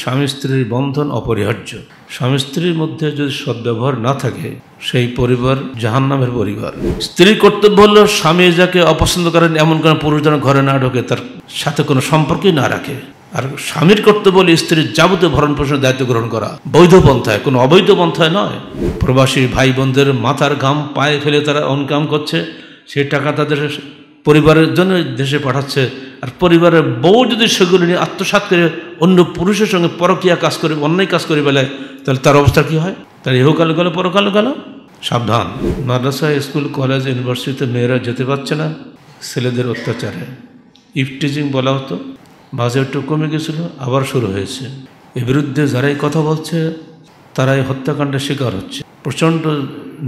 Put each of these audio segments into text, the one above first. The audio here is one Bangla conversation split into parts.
স্বামী স্ত্রীর বন্ধন অপরিহার্য স্বামী স্ত্রীর মধ্যে যদি সদ্ব্যবহার না থাকে সেই পরিবার জাহান নামের পরিবার স্ত্রীর কর্তব্য হলো স্বামী যাকে অপছন্দ করেন এমন কোনো পুরুষ যেন ঘরে না ঢোকে তার সাথে কোনো সম্পর্কই না রাখে আর স্বামীর কর্তব্য হলে স্ত্রীর যাবতীয় ভরণ পোষণের দায়িত্ব গ্রহণ করা বৈধ পন্থায় কোনো অবৈধ পন্থায় নয় প্রবাসী ভাই বোনদের মাথার ঘাম পায়ে ফেলে তারা ইনকাম করছে সেই টাকা তাদের পরিবারের জন্য দেশে পাঠাচ্ছে আর পরিবারের বউ যদি সেগুলো নিয়ে আত্মসাত করে অন্য পুরুষের সঙ্গে পরকিয়া কাজ করে অন্যায় কাজ করে বেলায় তাহলে তার অবস্থা কি হয় তার ইহকালে গেল পরকালে গেল সাবধান মাদ্রাসা স্কুল কলেজ ইউনিভার্সিটিতে মেয়েরা যেতে পারছে না ছেলেদের অত্যাচারে ইফটিজিং বলা হতো মাঝে একটু কমে গেছিল আবার শুরু হয়েছে এ বিরুদ্ধে যারাই কথা বলছে তারাই হত্যাকাণ্ডের শিকার হচ্ছে প্রচণ্ড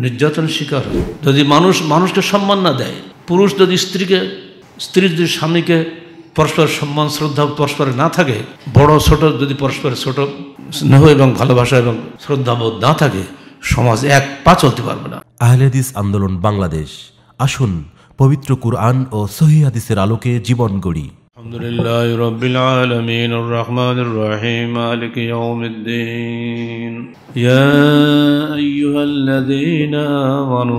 নির্যাতন শিকার যদি মানুষ মানুষকে সম্মান না দেয় পুরুষ যদি স্ত্রীকে স্ত্রী যদি স্বামীকে পরস্পর সম্মান শ্রদ্ধা পরস্পরে না থাকে বড় ছোট যদি পরস্পরের ছোট স্নেহ এবং ভালোবাসা এবং শ্রদ্ধাবোধ না থাকে সমাজ এক পা চলতে পারবে না আহলেদিস আন্দোলন বাংলাদেশ আসুন পবিত্র কুরআন ও সহি আলোকে জীবন গড়ি আলহামদুলিল্লাহ রবিল আলমিন রহমান রহিম মালিক ইয়াউমিদ্দিন ইয়া আইয়ুহাল্লাযীনা আমানু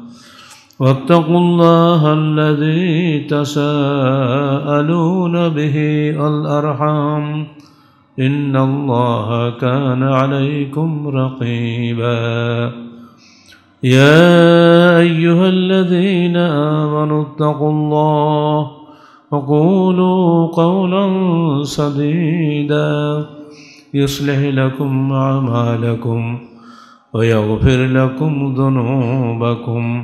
واتقوا الله الذي تساءلون به الأرحام إن الله كان عليكم رقيبا يا أيها الذين آمنوا اتقوا الله وقولوا قولا سديدا يصلح لكم أعمالكم ويغفر لكم ذنوبكم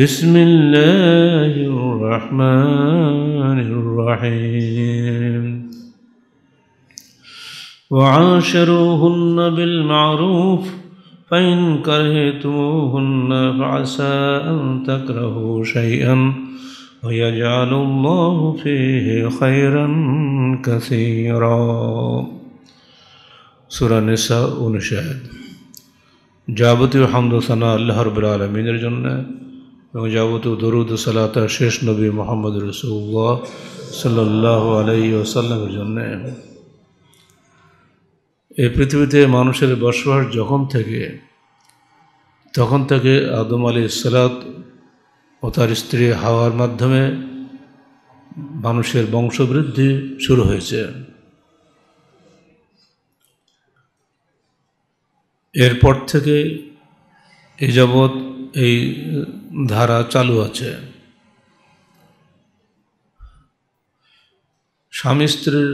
بسم الله الرحمن الرحيم وعاشروهن بالمعروف فإن كرهتموهن فعسى أن تكرهوا شيئا ويجعل الله فيه خيرا كثيرا سورة النساء ونشاهد جابت হামদ সানা الله রবুল আলমিনের এবং যাবতীয় দরুদ সাল্লাহ তার শেষ নবী মোহাম্মদ রসুল্লাহ সাল্লাহ আলাই ওসাল্লামের জন্যে এই পৃথিবীতে মানুষের বসবাস যখন থেকে তখন থেকে আদম আলী সালাত ও তার স্ত্রী হাওয়ার মাধ্যমে মানুষের বংশবৃদ্ধি শুরু হয়েছে এরপর থেকে এ যাবৎ এই ধারা চালু আছে স্বামী স্ত্রীর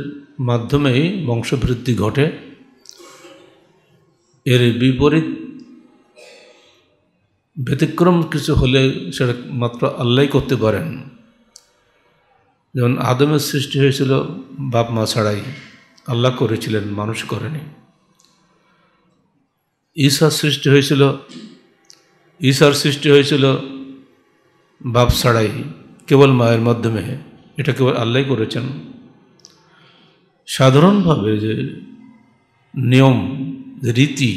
মাধ্যমেই বংশবৃদ্ধি ঘটে এর বিপরীত ব্যতিক্রম কিছু হলে সেটা মাত্র আল্লাহ করতে পারেন যেমন আদমের সৃষ্টি হয়েছিল বাপ মা ছাড়াই আল্লাহ করেছিলেন মানুষ করেনি ঈশার সৃষ্টি হয়েছিল ঈশ্বর সৃষ্টি হয়েছিল বাপ ছাড়াই কেবল মায়ের মাধ্যমে এটা কেবল আল্লাহ করেছেন সাধারণভাবে যে নিয়ম রীতি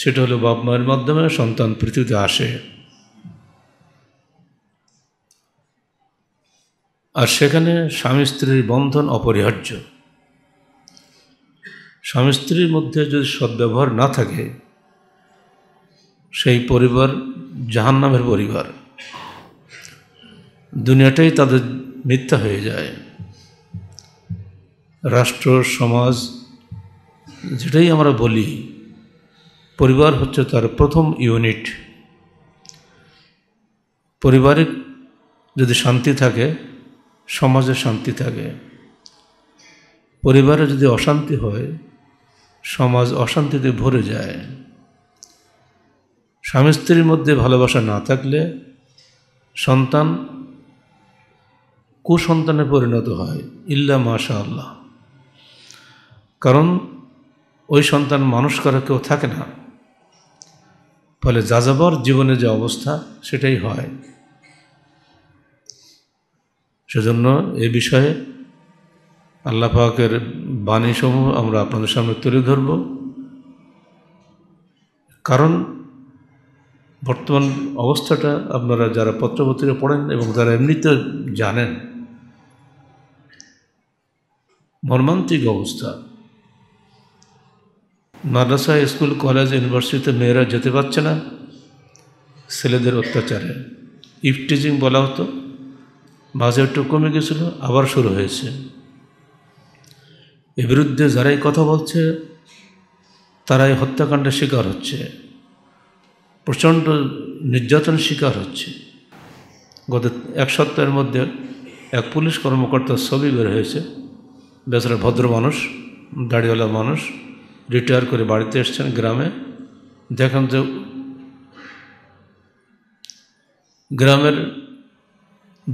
সেটা হলো বাপ মায়ের মাধ্যমে সন্তান পৃথিবীতে আসে আর সেখানে স্বামী স্ত্রীর বন্ধন অপরিহার্য স্বামী স্ত্রীর মধ্যে যদি সদ্ব্যবহার না থাকে সেই পরিবার জাহান্নামের পরিবার দুনিয়াটাই তাদের মিথ্যা হয়ে যায় রাষ্ট্র সমাজ যেটাই আমরা বলি পরিবার হচ্ছে তার প্রথম ইউনিট পরিবারে যদি শান্তি থাকে সমাজে শান্তি থাকে পরিবারে যদি অশান্তি হয় সমাজ অশান্তিতে ভরে যায় স্বামী স্ত্রীর মধ্যে ভালোবাসা না থাকলে সন্তান কুসন্তানে পরিণত হয় ইল্লা মাশা আল্লাহ কারণ ওই সন্তান মানুষ করা কেউ থাকে না ফলে যাযাবর জীবনে যে অবস্থা সেটাই হয় সেজন্য এ বিষয়ে আল্লাহ পাকের বাণীসমূহ আমরা আপনাদের সামনে তুলে ধরব কারণ বর্তমান অবস্থাটা আপনারা যারা পত্রপত্রিকা পড়েন এবং যারা এমনিতে জানেন মর্মান্তিক অবস্থা মাদ্রাসা স্কুল কলেজ ইউনিভার্সিটিতে মেয়েরা যেতে পারছে না ছেলেদের অত্যাচারে ইফটিজিং বলা হতো মাঝে একটু কমে গেছিল আবার শুরু হয়েছে এ বিরুদ্ধে যারাই কথা বলছে তারাই হত্যাকাণ্ডের শিকার হচ্ছে প্রচণ্ড নির্যাতন শিকার হচ্ছে গত এক সপ্তাহের মধ্যে এক পুলিশ কর্মকর্তার ছবি বের হয়েছে বেচারা ভদ্র মানুষ দাড়িওয়ালা মানুষ রিটায়ার করে বাড়িতে এসছেন গ্রামে দেখেন যে গ্রামের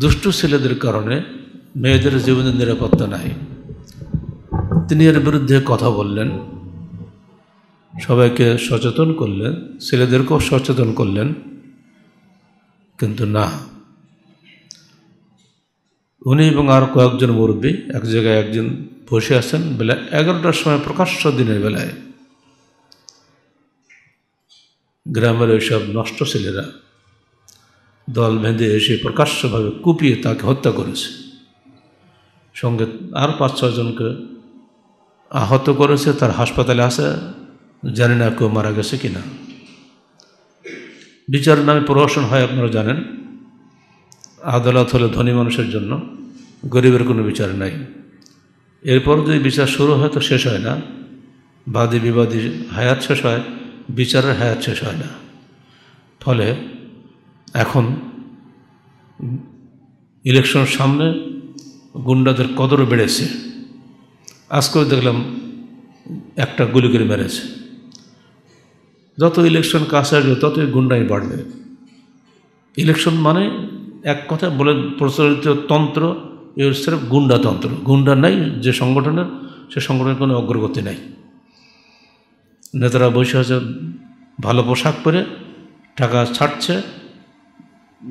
দুষ্টু ছেলেদের কারণে মেয়েদের জীবনের নিরাপত্তা নাই তিনি এর বিরুদ্ধে কথা বললেন সবাইকে সচেতন করলেন ছেলেদেরকেও সচেতন করলেন কিন্তু না উনি এবং আর কয়েকজন মুরব্বী এক জায়গায় একজন বসে আছেন বেলা এগারোটার সময় প্রকাশ্য দিনের বেলায় গ্রামের ওইসব নষ্ট ছেলেরা দল বেঁধে এসে প্রকাশ্যভাবে কুপিয়ে তাকে হত্যা করেছে সঙ্গে আর পাঁচ ছজনকে আহত করেছে তার হাসপাতালে আছে জানি না কেউ মারা গেছে কি না বিচারের নামে প্রহসন হয় আপনারা জানেন আদালত হলে ধনী মানুষের জন্য গরিবের কোনো বিচার নাই এরপর যদি বিচার শুরু হয় তো শেষ হয় না বাদী বিবাদী হায়াত শেষ হয় বিচারের হায়াত শেষ হয় না ফলে এখন ইলেকশন সামনে গুন্ডাদের কদরও বেড়েছে আজকেও দেখলাম একটা গুলি করে মেরেছে যত ইলেকশন কাছে আসবে ততই গুন্ডাই বাড়বে ইলেকশন মানে এক কথা বলে প্রচলিত তন্ত্র এ হচ্ছে গুন্ডাতন্ত্র গুন্ডা নাই যে সংগঠনের সে সংগঠনের কোনো অগ্রগতি নাই নেতারা বসে আছে ভালো পোশাক পরে টাকা ছাড়ছে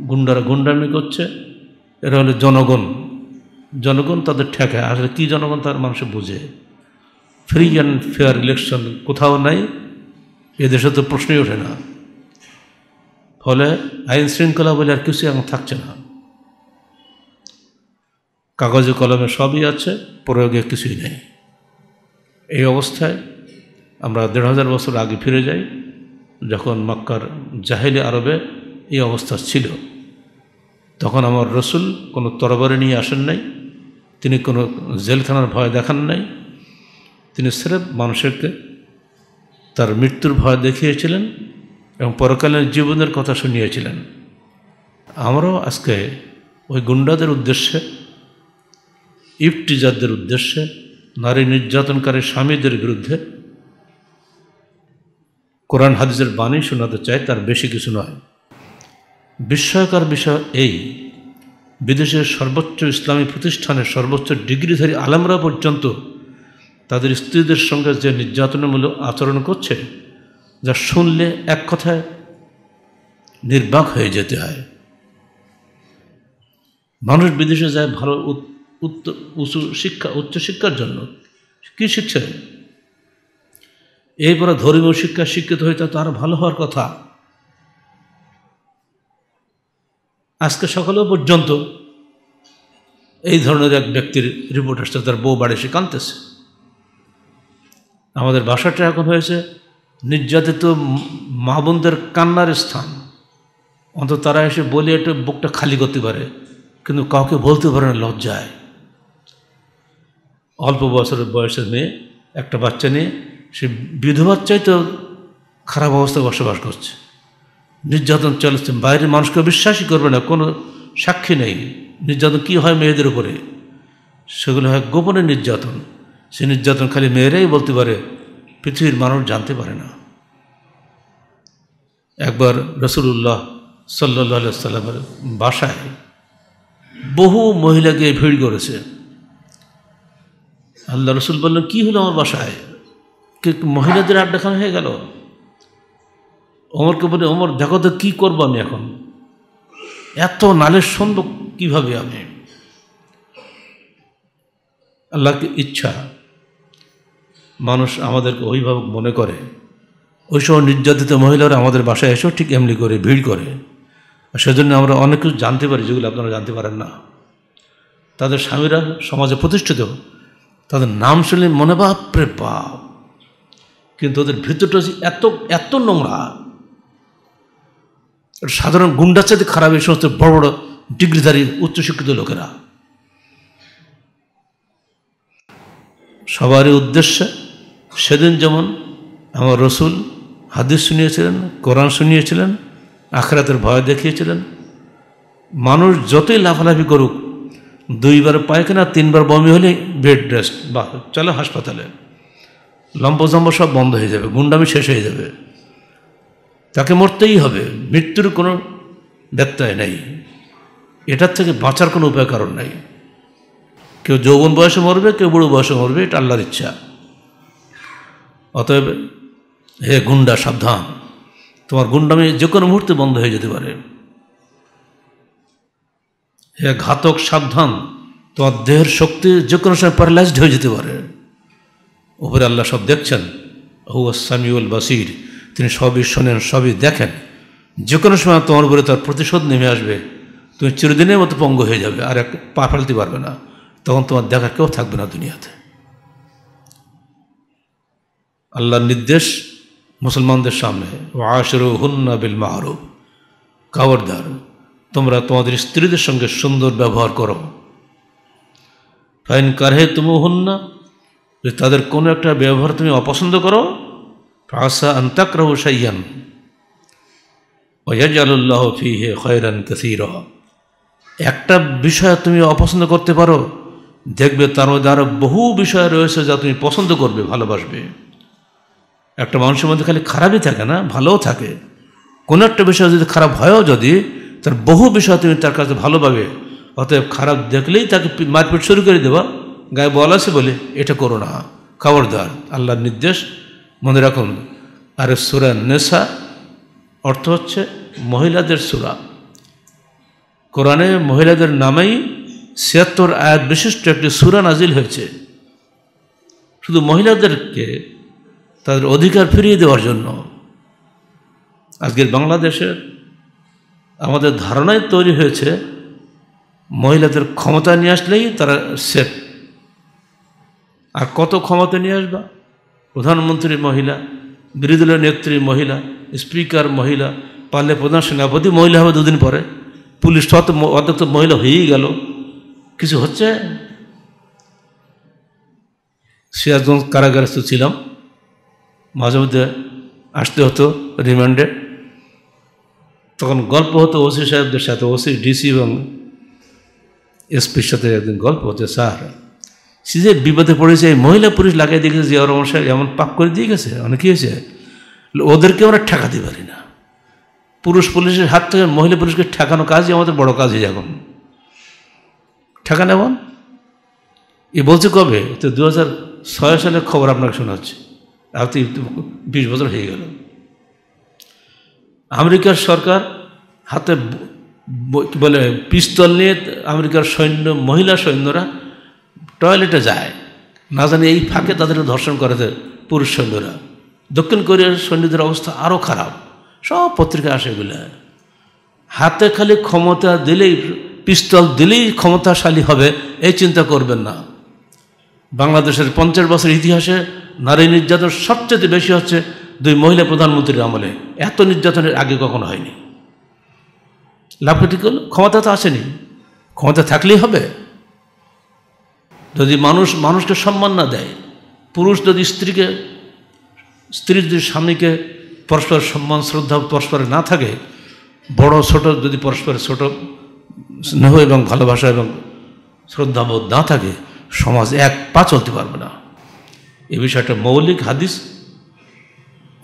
গুন্ডারা গুন্ডামি করছে এরা হলে জনগণ জনগণ তাদের ঠেকায় আসলে কী জনগণ তার মানুষ বুঝে ফ্রি অ্যান্ড ফেয়ার ইলেকশন কোথাও নাই এদেশে তো প্রশ্নই ওঠে না ফলে আইন শৃঙ্খলা বলে আর কিছু এখন থাকছে না কাগজে কলমে সবই আছে প্রয়োগে কিছুই নেই এই অবস্থায় আমরা দেড় হাজার বছর আগে ফিরে যাই যখন মক্কার জাহেলি আরবে এই অবস্থা ছিল তখন আমার রসুল কোনো তরবারি নিয়ে আসেন নাই তিনি কোনো জেলখানার ভয় দেখান নাই তিনি স্রেফ মানুষেরকে তার মৃত্যুর ভয় দেখিয়েছিলেন এবং পরকালের জীবনের কথা শুনিয়েছিলেন আমরাও আজকে ওই গুন্ডাদের উদ্দেশ্যে ইফটিজারদের উদ্দেশ্যে নারী নির্যাতনকারী স্বামীদের বিরুদ্ধে কোরআন হাদিসের বাণী শোনাতে চাই তার বেশি কিছু নয় বিস্ময়কর বিষয় এই বিদেশের সর্বোচ্চ ইসলামী প্রতিষ্ঠানের সর্বোচ্চ ডিগ্রিধারী আলমরা পর্যন্ত তাদের স্ত্রীদের সঙ্গে যে নির্যাতনমূলক আচরণ করছে যা শুনলে এক কথায় নির্বাক হয়ে যেতে হয় মানুষ বিদেশে যায় ভালো উচ্চ শিক্ষা উচ্চশিক্ষার জন্য কি শিখছে এরপরে ধর্মীয় শিক্ষা শিক্ষিত হয়ে তার ভালো হওয়ার কথা আজকে সকালেও পর্যন্ত এই ধরনের এক ব্যক্তির রিপোর্ট আসছে তার বউ বাড়ি সে কানতেছে আমাদের ভাষাটা এখন হয়েছে নির্যাতিত মা বোনদের কান্নার স্থান অন্তত তারা এসে বলে একটু বুকটা খালি করতে পারে কিন্তু কাউকে বলতে পারে না লজ্জায় অল্প বছরের বয়সের মেয়ে একটা বাচ্চা নিয়ে সে বিধবাচ্চাই তো খারাপ অবস্থায় বসবাস করছে নির্যাতন চলছে বাইরের মানুষকে বিশ্বাসই করবে না কোনো সাক্ষী নেই নির্যাতন কী হয় মেয়েদের উপরে সেগুলো হয় গোপনে নির্যাতন সে নির্যাতন খালি মেয়েরাই বলতে পারে পৃথিবীর মানুষ জানতে পারে না একবার রসুল্লাহ সাল্লা সাল্লামের বাসায় বহু মহিলাকে ভিড় করেছে আল্লাহ রসুল বললেন কি হলো আমার বাসায় মহিলাদের আড্ডাখানা হয়ে গেল অমরকে বলে অমর দেখো তো কী করবো আমি এখন এত নালের সন্দ কীভাবে আমি আল্লাহকে ইচ্ছা মানুষ আমাদেরকে অভিভাবক মনে করে ওই সময় নির্যাতিত মহিলারা আমাদের বাসায় এসেও ঠিক এমনি করে ভিড় করে সেজন্য আমরা অনেক কিছু জানতে পারি যেগুলো আপনারা জানতে পারেন না তাদের স্বামীরা সমাজে প্রতিষ্ঠিত তাদের নাম শুনলে মনে বাপরে বাপ কিন্তু ওদের ভিতরটা হচ্ছে এত এত নোংরা সাধারণ গুন্ডার চাইতে খারাপ এই সমস্ত বড় বড় ডিগ্রিধারী উচ্চশিক্ষিত লোকেরা সবারই উদ্দেশ্যে সেদিন যেমন আমার রসুল হাদিস শুনিয়েছিলেন কোরআন শুনিয়েছিলেন আখরাতের ভয় দেখিয়েছিলেন মানুষ যতই লাফালাফি করুক দুইবার পায়খানা তিনবার বমি হলে বেড রেস্ট বা চলো হাসপাতালে লম্বজম্ব সব বন্ধ হয়ে যাবে গুন্ডামি শেষ হয়ে যাবে তাকে মরতেই হবে মৃত্যুর কোনো ব্যত্যয় নেই এটার থেকে বাঁচার কোনো উপায় কারণ নাই কেউ যৌবন বয়সে মরবে কেউ বুড়ো বয়সে মরবে এটা আল্লাহর ইচ্ছা অতএব হে গুন্ডা সাবধান তোমার গুন্ডামি যে কোনো মুহূর্তে বন্ধ হয়ে যেতে পারে হে ঘাতক সাবধান তোমার দেহের শক্তি যে কোনো সময় প্যারালাইজড হয়ে যেতে পারে উপরে আল্লাহ সব দেখছেন হু আসামিউল বাসির তিনি সবই শোনেন সবই দেখেন যে কোনো সময় তোমার উপরে তার প্রতিশোধ নেমে আসবে তুমি চিরদিনের মতো পঙ্গ হয়ে যাবে আর এক পা ফেলতে পারবে না তখন তোমার দেখার কেউ থাকবে না দুনিয়াতে আল্লাহর নির্দেশ মুসলমানদের সামনে আশরু হুন্না বিল মাহরু কাবরদার তোমরা তোমাদের স্ত্রীদের সঙ্গে সুন্দর ব্যবহার করো ফাইন কারহে তুমু হুন্না যদি তাদের কোনো একটা ব্যবহার তুমি অপছন্দ করো আন্তাক রহ সাইয়ান ওয়াজালুল্লাহ ফিহে খয়রান কাসির একটা বিষয় তুমি অপছন্দ করতে পারো দেখবে তার মধ্যে আরও বহু বিষয় রয়েছে যা তুমি পছন্দ করবে ভালোবাসবে একটা মানুষের মধ্যে খালি খারাপই থাকে না ভালোও থাকে কোনো একটা বিষয় যদি খারাপ হয়ও যদি তার বহু বিষয় তুমি তার কাছে ভালোভাবে অতএব খারাপ দেখলেই তাকে মারপিট শুরু করে দেবা গায়ে বল আছে বলে এটা করো না খবরদার আল্লাহর নির্দেশ মনে রাখুন আরে সুরা নেশা অর্থ হচ্ছে মহিলাদের সুরা কোরআনে মহিলাদের নামেই ছিয়াত্তর আয়াত বিশিষ্ট একটি সুরা নাজিল হয়েছে শুধু মহিলাদেরকে তাদের অধিকার ফিরিয়ে দেওয়ার জন্য আজকের বাংলাদেশের আমাদের ধারণায় তৈরি হয়েছে মহিলাদের ক্ষমতা নিয়ে আসলেই তারা সেফ আর কত ক্ষমতা নিয়ে আসবা প্রধানমন্ত্রী মহিলা বিরোধী নেত্রী মহিলা স্পিকার মহিলা পারলে প্রধান সেনাপতি মহিলা হবে দুদিন পরে পুলিশ তত অধ্যক্ষ মহিলা হয়েই গেল কিছু হচ্ছে সিরাজগঞ্জ কারাগারে তো ছিলাম মাঝে মধ্যে আসতে হতো রিমান্ডে তখন গল্প হতো ওসি সাহেবদের সাথে ওসি ডিসি এবং এসপির সাথে একদিন গল্প হতো স্যার সে যে বিপদে পড়েছে এই মহিলা পুরুষ লাগিয়ে দিয়ে গেছে যে সাহেব এমন পাক করে দিয়ে গেছে অনেকে মানে হয়েছে ওদেরকে আমরা ঠেকাতে পারি না পুরুষ পুলিশের হাত থেকে মহিলা পুলিশকে ঠেকানো কাজই আমাদের বড় কাজ হয়ে এখন ঠেকানো এমন এ বলছে কবে তো দু সালে খবর আপনাকে শোনাচ্ছে আর তো বিশ বছর হয়ে গেল আমেরিকার সরকার হাতে বলে পিস্তল নিয়ে আমেরিকার সৈন্য মহিলা সৈন্যরা টয়লেটে যায় না জানি এই ফাঁকে তাদের ধর্ষণ করেছে পুরুষ সৈন্যরা দক্ষিণ কোরিয়ার সৈন্যদের অবস্থা আরও খারাপ সব পত্রিকা আসে এগুলো হাতে খালি ক্ষমতা দিলেই পিস্তল দিলেই ক্ষমতাশালী হবে এই চিন্তা করবেন না বাংলাদেশের পঞ্চাশ বছর ইতিহাসে নারী নির্যাতন সবচেয়ে বেশি হচ্ছে দুই মহিলা প্রধানমন্ত্রীর আমলে এত নির্যাতনের আগে কখনো হয়নি লাভটি ক্ষমতা তো আসেনি ক্ষমতা থাকলেই হবে যদি মানুষ মানুষকে সম্মান না দেয় পুরুষ যদি স্ত্রীকে স্ত্রীর যদি স্বামীকে পরস্পর সম্মান শ্রদ্ধা পরস্পরে না থাকে বড় ছোট যদি পরস্পরের ছোট স্নেহ এবং ভালোবাসা এবং শ্রদ্ধাবোধ না থাকে সমাজ এক পা চলতে পারবে না এ বিষয়টা মৌলিক হাদিস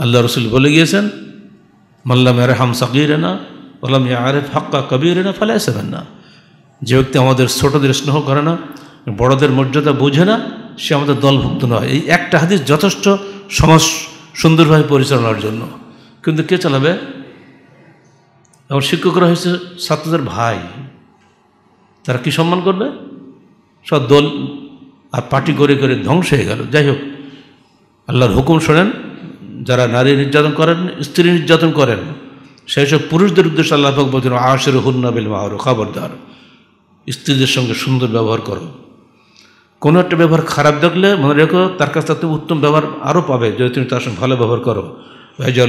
আল্লাহ রসুল বলে গিয়েছেন মাল্লাম সাকির সাকিরেনা বললাম আরেফ হাক্কা কবিরেনা ফেলে আসবেন না যে ব্যক্তি আমাদের ছোটদের স্নেহ করে না বড়দের মর্যাদা বোঝে না সে আমাদের দলভুক্ত নয় এই একটা হাদিস যথেষ্ট সমাজ সুন্দরভাবে পরিচালনার জন্য কিন্তু কে চালাবে আমার শিক্ষকরা হয়েছে ছাত্রদের ভাই তারা কি সম্মান করবে সব দল আর পার্টি করে করে ধ্বংস হয়ে গেল যাই হোক আল্লাহর হুকুম শোনেন যারা নারী নির্যাতন করেন স্ত্রী নির্যাতন করেন সেই সব পুরুষদের উদ্দেশ্যে আল্লাহ পাক বলছেন আশের হুন্নাবিল মাহরু খবরদার স্ত্রীদের সঙ্গে সুন্দর ব্যবহার করো কোনো একটা ব্যবহার খারাপ দেখলে মনে রেখো তার কাছ থেকে উত্তম ব্যবহার আরও পাবে যদি তুমি তার সঙ্গে ভালো ব্যবহার করো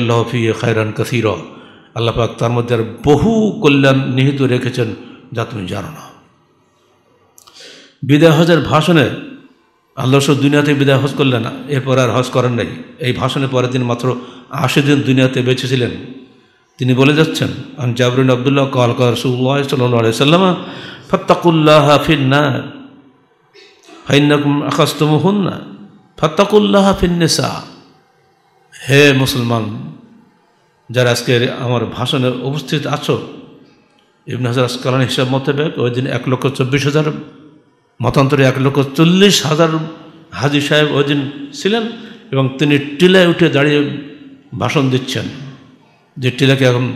আল্লাহ ফি খায়রান কাসির আল্লাহ পাক তার মধ্যে আর বহু কল্যাণ নিহিত রেখেছেন যা তুমি জানো না বিদায় হজের ভাষণে আল্লাহ সব দুনিয়াতে বিদায় হজ করলেন না এরপর আর হজ করেন নাই এই ভাষণের পরে তিনি মাত্র আশি দিন দুনিয়াতে বেঁচেছিলেন তিনি বলে যাচ্ছেন আমি জাবরিন আবদুল্লাহ কল করসুল্লাহ সাল্লাম সাল্লামা ফিন্না হাইনাকুম আকাস্তম হুন না ফত্তাকুল্লাহ ফিন্নেসা হে মুসলমান যারা আজকে আমার ভাষণে উপস্থিত আছো ইবন হাজার কালান হিসাব মতে ওই দিন এক লক্ষ চব্বিশ হাজার মতান্তরে এক লক্ষ চল্লিশ হাজার হাজি সাহেব ওই দিন ছিলেন এবং তিনি টিলায় উঠে দাঁড়িয়ে ভাষণ দিচ্ছেন যে টিলাকে এখন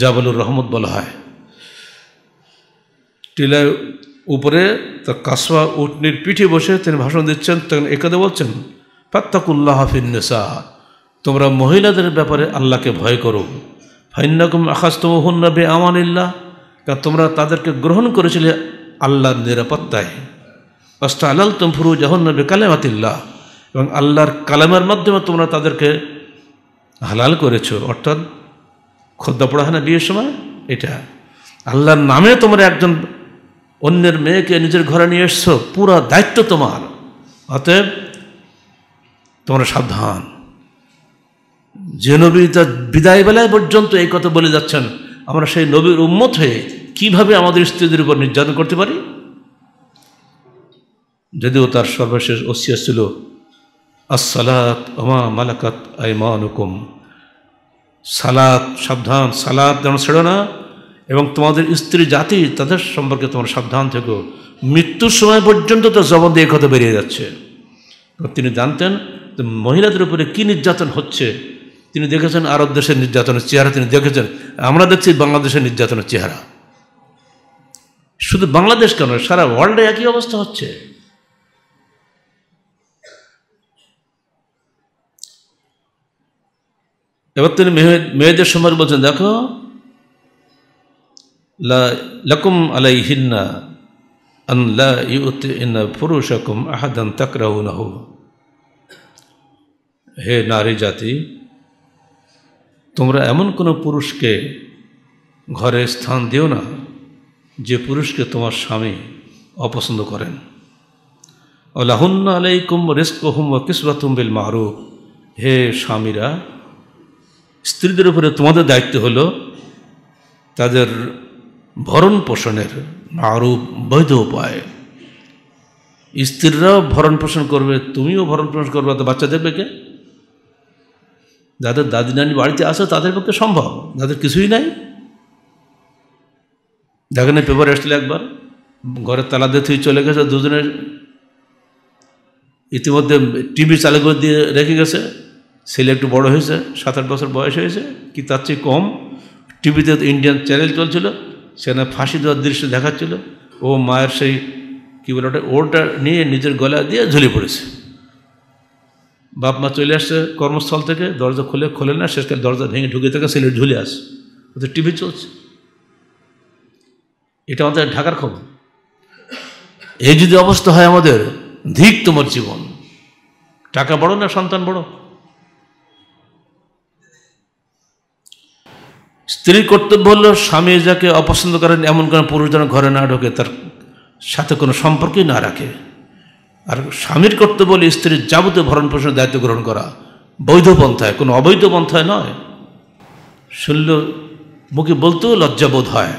জাবালুর রহমত বলা হয় টিলায় উপরে তা কাসওয়া উটনির পিঠে বসে তিনি ভাষণ দিচ্ছেন তখন একাদে বলছেন ফাত্তাকুল্লাহ ফিন্নসা তোমরা মহিলাদের ব্যাপারে আল্লাহকে ভয় করো ফাইন্নাকুম আখাস্তমহুন্না বে আমানিল্লাহ কারণ তোমরা তাদেরকে গ্রহণ করেছিলে আল্লাহর নিরাপত্তায় অষ্ট আলাল তমফুরু জাহন্নবী কালেমাতিল্লাহ এবং আল্লাহর কালামের মাধ্যমে তোমরা তাদেরকে হালাল করেছো অর্থাৎ খদ্দা পড়া হয় না বিয়ের সময় এটা আল্লাহর নামে তোমরা একজন অন্যের মেয়েকে নিজের ঘরে নিয়ে এসছো পুরা দায়িত্ব তোমার অতএব তোমরা সাবধান যে নবী তার বিদায় বেলায় পর্যন্ত এই কথা বলে যাচ্ছেন আমরা সেই নবীর উন্মত হয়ে কিভাবে আমাদের স্ত্রীদের উপর নির্যাতন করতে পারি যদিও তার সর্বশেষ ওসিয়া ছিল আসসালাত ওমা মালাকাত আইমানুকুম সালাত সাবধান সালাত যেন ছেড়ো না এবং তোমাদের স্ত্রী জাতি তাদের সম্পর্কে তোমার সাবধান থেকো মৃত্যুর সময় পর্যন্ত তার জবান দিয়ে কথা বেরিয়ে যাচ্ছে তিনি জানতেন যে মহিলাদের উপরে কী নির্যাতন হচ্ছে তিনি দেখেছেন আরব দেশের নির্যাতনের চেহারা তিনি দেখেছেন আমরা দেখছি বাংলাদেশের নির্যাতনের চেহারা শুধু বাংলাদেশ কেন সারা ওয়ার্ল্ডে একই অবস্থা হচ্ছে এবার তিনি মেয়েদের সময় বলছেন দেখো লকুম আলাই হিন্না পুরুষকুম আহাদান তাকরাউ নাহ হে নারী জাতি তোমরা এমন কোনো পুরুষকে ঘরে স্থান দিও না যে পুরুষকে তোমার স্বামী অপছন্দ করেন আলাইকুম রেস্ক হুম কিসবা তুম্বিল মাহরুফ হে স্বামীরা স্ত্রীদের উপরে তোমাদের দায়িত্ব হলো তাদের ভরণ পোষণের আরও বৈধ উপায় স্ত্রীরাও ভরণ পোষণ করবে তুমিও ভরণ পোষণ করবে তো বাচ্চাদের পেকে যাদের দাদি নানি বাড়িতে আসে তাদের পক্ষে সম্ভব যাদের কিছুই নাই দেখেন পেপার এসেছিল একবার ঘরের তালা দিয়ে চলে গেছে দুজনে ইতিমধ্যে টিভি চালু করে দিয়ে রেখে গেছে ছেলে একটু বড় হয়েছে সাত আট বছর বয়স হয়েছে কি তার চেয়ে কম টিভিতে ইন্ডিয়ান চ্যানেল চলছিল সেখানে ফাঁসি দেওয়ার দৃশ্য দেখাচ্ছিল ও মায়ের সেই কী বলে ওটা ওটা নিয়ে নিজের গলা দিয়ে ঝুলে পড়েছে বাপ মা চলে আসছে কর্মস্থল থেকে দরজা খুলে খোলে না শেষকালে দরজা ভেঙে ঢুকে থাকে ছেলে ঝুলে আসে ওদের টিভি চলছে এটা আমাদের ঢাকার খবর এই যদি অবস্থা হয় আমাদের ধিক তোমার জীবন টাকা বড় না সন্তান বড় স্ত্রীর কর্তব্য হল স্বামী যাকে অপছন্দ করেন এমন কোনো পুরুষ যেন ঘরে না ঢোকে তার সাথে কোনো সম্পর্কই না রাখে আর স্বামীর কর্তব্য হলে স্ত্রীর যাবতীয় ভরণ পোষণের দায়িত্ব গ্রহণ করা বৈধ পন্থায় কোনো অবৈধ পন্থায় নয় শুনল মুখে বলতেও লজ্জাবোধ হয়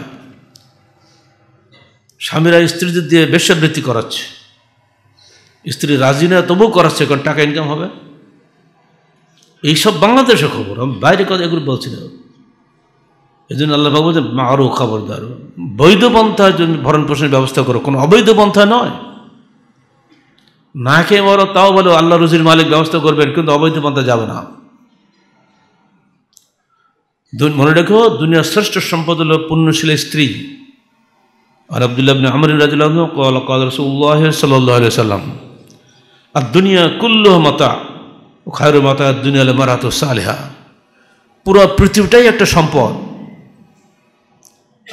স্বামীরা স্ত্রীদের দিয়ে বেশ্যাবৃত্তি করাচ্ছে স্ত্রী রাজি না তবুও করাচ্ছে কারণ টাকা ইনকাম হবে এইসব বাংলাদেশের খবর আমি বাইরে কথা এগুলো বলছি না এই জন্য আল্লাহ বাবু মা আরও খবরদার বৈধ পন্থার জন্য ভরণ পোষণের ব্যবস্থা করো কোনো অবৈধ পন্থা নয় না খেয়ে মরো তাও বলো আল্লাহ রুজির মালিক ব্যবস্থা করবেন কিন্তু অবৈধ পন্থা যাবে না মনে রেখো দুনিয়ার শ্রেষ্ঠ সম্পদ হল পুণ্যশীল স্ত্রী আর আবদুল্লাহ বিন আমর রাজুল্লাহ قال قال رسول الله মাতা দুনিয়া মারাত সালেহা পুরো পৃথিবীটাই একটা সম্পদ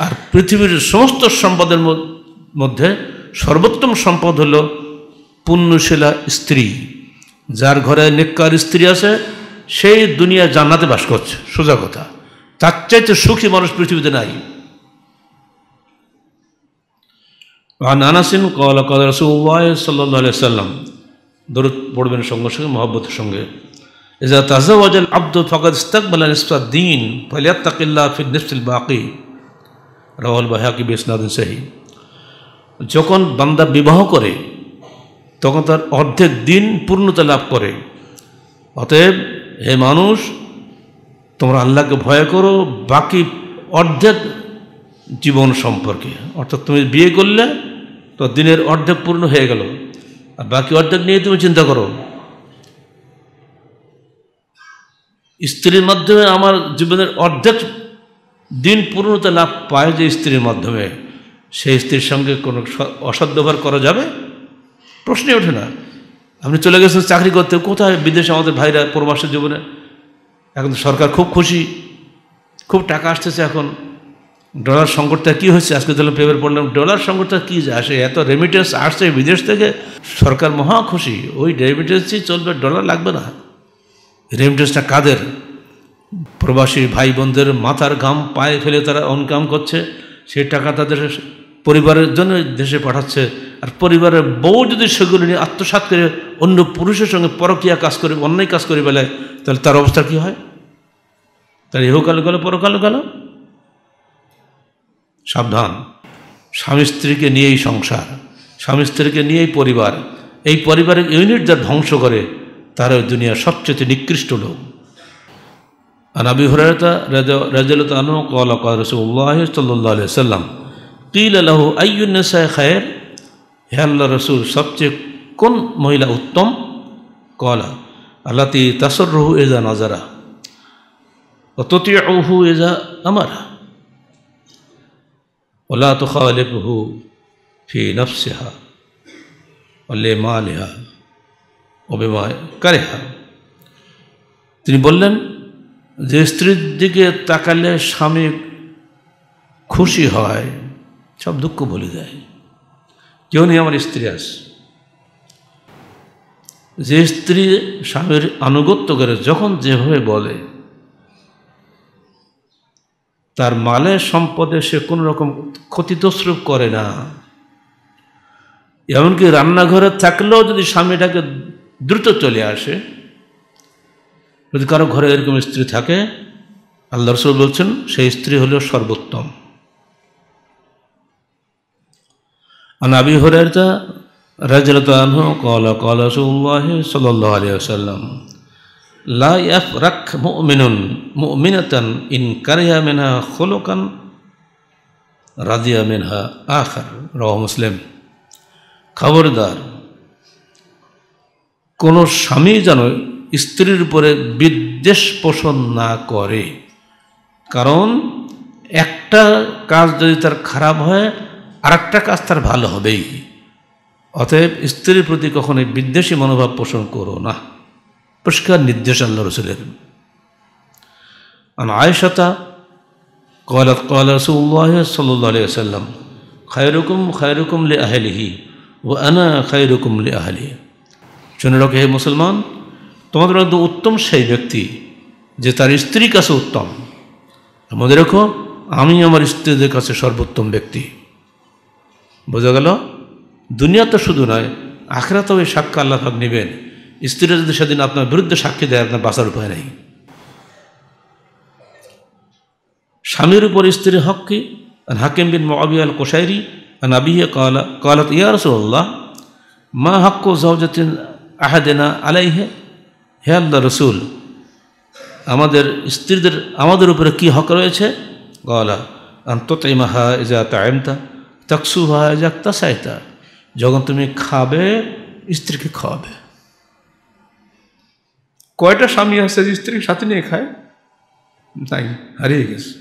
আর পৃথিবীর সমস্ত সম্পদের মধ্যে সর্বোত্তম সম্পদ হলো পুণ্যশিলা স্ত্রী যার ঘরে নিকার স্ত্রী আছে সেই দুনিয়া জান্নাতে বাস করছে সোজা কথা তার চাইতে সুখী মানুষ পৃথিবীতে নাই আন আনাসিন কল কল রসুল্লাহ সাল্লাহ সাল্লাম দরুদ পড়বেন সঙ্গে সঙ্গে মহব্বতের সঙ্গে তাজা তাজাওয়াজাল আব্দুল ফকদ ইস্তাকবাল দিন ফলিয়াত্তাকিল্লা তাকিল্লা নিসফিল বাকি রাহুল বাহাকি বিসনাদ সাহি যখন বান্দা বিবাহ করে তখন তার অর্ধেক দিন পূর্ণতা লাভ করে অতএব হে মানুষ তোমরা আল্লাহকে ভয় করো বাকি অর্ধেক জীবন সম্পর্কে অর্থাৎ তুমি বিয়ে করলে তো দিনের অর্ধেক পূর্ণ হয়ে গেল আর বাকি অর্ধেক নিয়ে তুমি চিন্তা করো স্ত্রীর মাধ্যমে আমার জীবনের অর্ধেক দিন পূর্ণতা লাভ পায় যে স্ত্রীর মাধ্যমে সেই স্ত্রীর সঙ্গে কোনো অসৎ ব্যবহার করা যাবে প্রশ্নই ওঠে না আপনি চলে গেছেন চাকরি করতে কোথায় বিদেশে আমাদের ভাইরা প্রবাসের জীবনে এখন সরকার খুব খুশি খুব টাকা আসতেছে এখন ডলার সংকটটা কী হয়েছে আজকে তাহলে পেপার পড়লাম ডলার সংকটটা কী যে আসে এত রেমিটেন্স আসছে বিদেশ থেকে সরকার মহা খুশি ওই রেমিটেন্সই চলবে ডলার লাগবে না রেমিটেন্সটা কাদের প্রবাসী ভাই বোনদের মাথার ঘাম পায়ে ফেলে তারা অনকাম করছে সেই টাকা তাদের পরিবারের জন্য দেশে পাঠাচ্ছে আর পরিবারের বউ যদি সেগুলো নিয়ে আত্মসাত করে অন্য পুরুষের সঙ্গে পরকিয়া কাজ করে অন্যায় কাজ করে বেলায় তাহলে তার অবস্থা কী হয় তার ইহকাল গেল পরকাল গেলো সাবধান স্বামী স্ত্রীকে নিয়েই সংসার স্বামী স্ত্রীকে নিয়েই পরিবার এই পরিবারের ইউনিট যা ধ্বংস করে তারা দুনিয়ার সবচেয়ে নিকৃষ্ট লোক আর আবি হরতা রাজালত কলা কিল আল্লাহ আইউন্নেসা খায়ের হে আল্লাহ রসুল সবচেয়ে কোন মহিলা উত্তম কলা আল্লাহ তাসর রহু এজা নাজারা অতটি অহু এজা আমারা ওলা তো খালেকহু ফি হা অলে মালেহা কারে হা তিনি বললেন যে স্ত্রীর দিকে তাকালে স্বামী খুশি হয় সব দুঃখ ভুলে যায় কেউ নেই আমার স্ত্রী আস যে স্ত্রী স্বামীর আনুগত্য করে যখন যেভাবে বলে তার মালে সম্পদে সে কোনো রকম ক্ষতিতস্রুপ করে না এমনকি রান্নাঘরে থাকলেও যদি স্বামীটাকে দ্রুত চলে আসে যদি কারো ঘরে এরকম স্ত্রী থাকে আল্লাহ রসুল বলছেন সেই স্ত্রী হল সর্বোত্তম আনাবি হরাইতা রাজরতানহ কলা কল সাল্লাম লাফ রাখ মিনুন মিনাতান ইন কারিয়া মেনহা খোলকান রাজিয়া মেনহা আখার রহ মুসলিম খবরদার কোনো স্বামী যেন স্ত্রীর উপরে বিদ্বেষ পোষণ না করে কারণ একটা কাজ যদি তার খারাপ হয় আর একটা কাজ তার ভালো হবেই অতএব স্ত্রীর প্রতি কখনোই বিদ্বেষী মনোভাব পোষণ করো না পরিষ্কার নির্দেশ আল্লাহ রসুলের আয়সতা কলাত কল রসুল্লাহ সাল্লাম খায়রুকুম খায়রুকুম লে আহেলিহি ও আনা খায়রুকুম লে আহলি শুনে রাখে হে মুসলমান তোমাদের মধ্যে উত্তম সেই ব্যক্তি যে তার স্ত্রীর কাছে উত্তম মনে রেখো আমি আমার স্ত্রীদের কাছে সর্বোত্তম ব্যক্তি বোঝা গেল দুনিয়া তো শুধু নয় আখরা তো ওই সাক্ষা আল্লাহ নেবেন স্ত্রীরা যদি সেদিন আপনার বিরুদ্ধে সাক্ষী দেয় আপনার বাঁচার উপায় নেই স্বামীর উপর স্ত্রীর হক কি হাকিম বিন মবি আল কোশাইরি নাবিয়া কালা কালাত ইয়া রসুল্লাহ মা হক জহজাতিন আহাদেনা আলাইহে হে আল্লাহ রসুল আমাদের স্ত্রীদের আমাদের উপরে কি হক রয়েছে গলা আন্ততাইমাহা এজা তায়েমতা তাকসুহা এজা তাসাইতা যখন তুমি খাবে স্ত্রীকে খাওয়াবে কয়টা স্বামী আছে যে স্ত্রীর সাথে নিয়ে খায় তাই হারিয়ে গেছে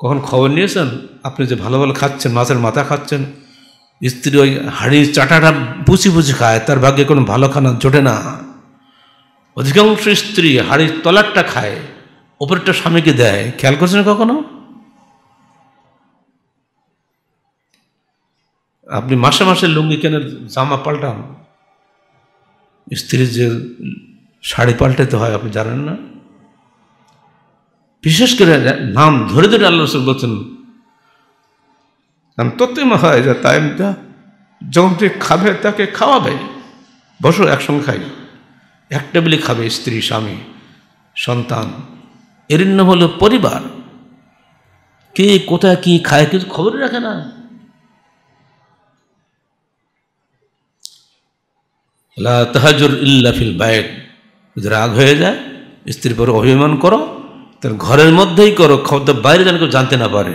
কখন খবর নিয়েছেন আপনি যে ভালো ভালো খাচ্ছেন মাছের মাথা খাচ্ছেন স্ত্রী ওই হাড়ির চাটাটা বুঝি বুঝি খায় তার ভাগ্যে কোনো ভালো খানা জোটে না অধিকাংশ স্ত্রী হাড়ির তলারটা খায় ওপরেরটা স্বামীকে দেয় খেয়াল করছেন কখনো আপনি মাসে মাসে লুঙ্গি কেনার জামা পাল্টান স্ত্রীর যে শাড়ি পাল্টাতে হয় আপনি জানেন না বিশেষ করে নাম ধরে ধরে আল্লাহ রসুল বলছেন নাম তত্ত্বমা হয় যে টাইমটা যখন যে খাবে তাকে খাওয়াবে বসো একসঙ্গে খাই এক টেবিলে খাবে স্ত্রী স্বামী সন্তান এর নাম হলো পরিবার কে কোথায় কি খায় কিছু খবরই রাখে না লা তাহাজুর ইল্লা ফিল বায়েট যদি রাগ হয়ে যায় স্ত্রীর পরে অভিমান করো তার ঘরের মধ্যেই করো খবর বাইরে যেন কেউ জানতে না পারে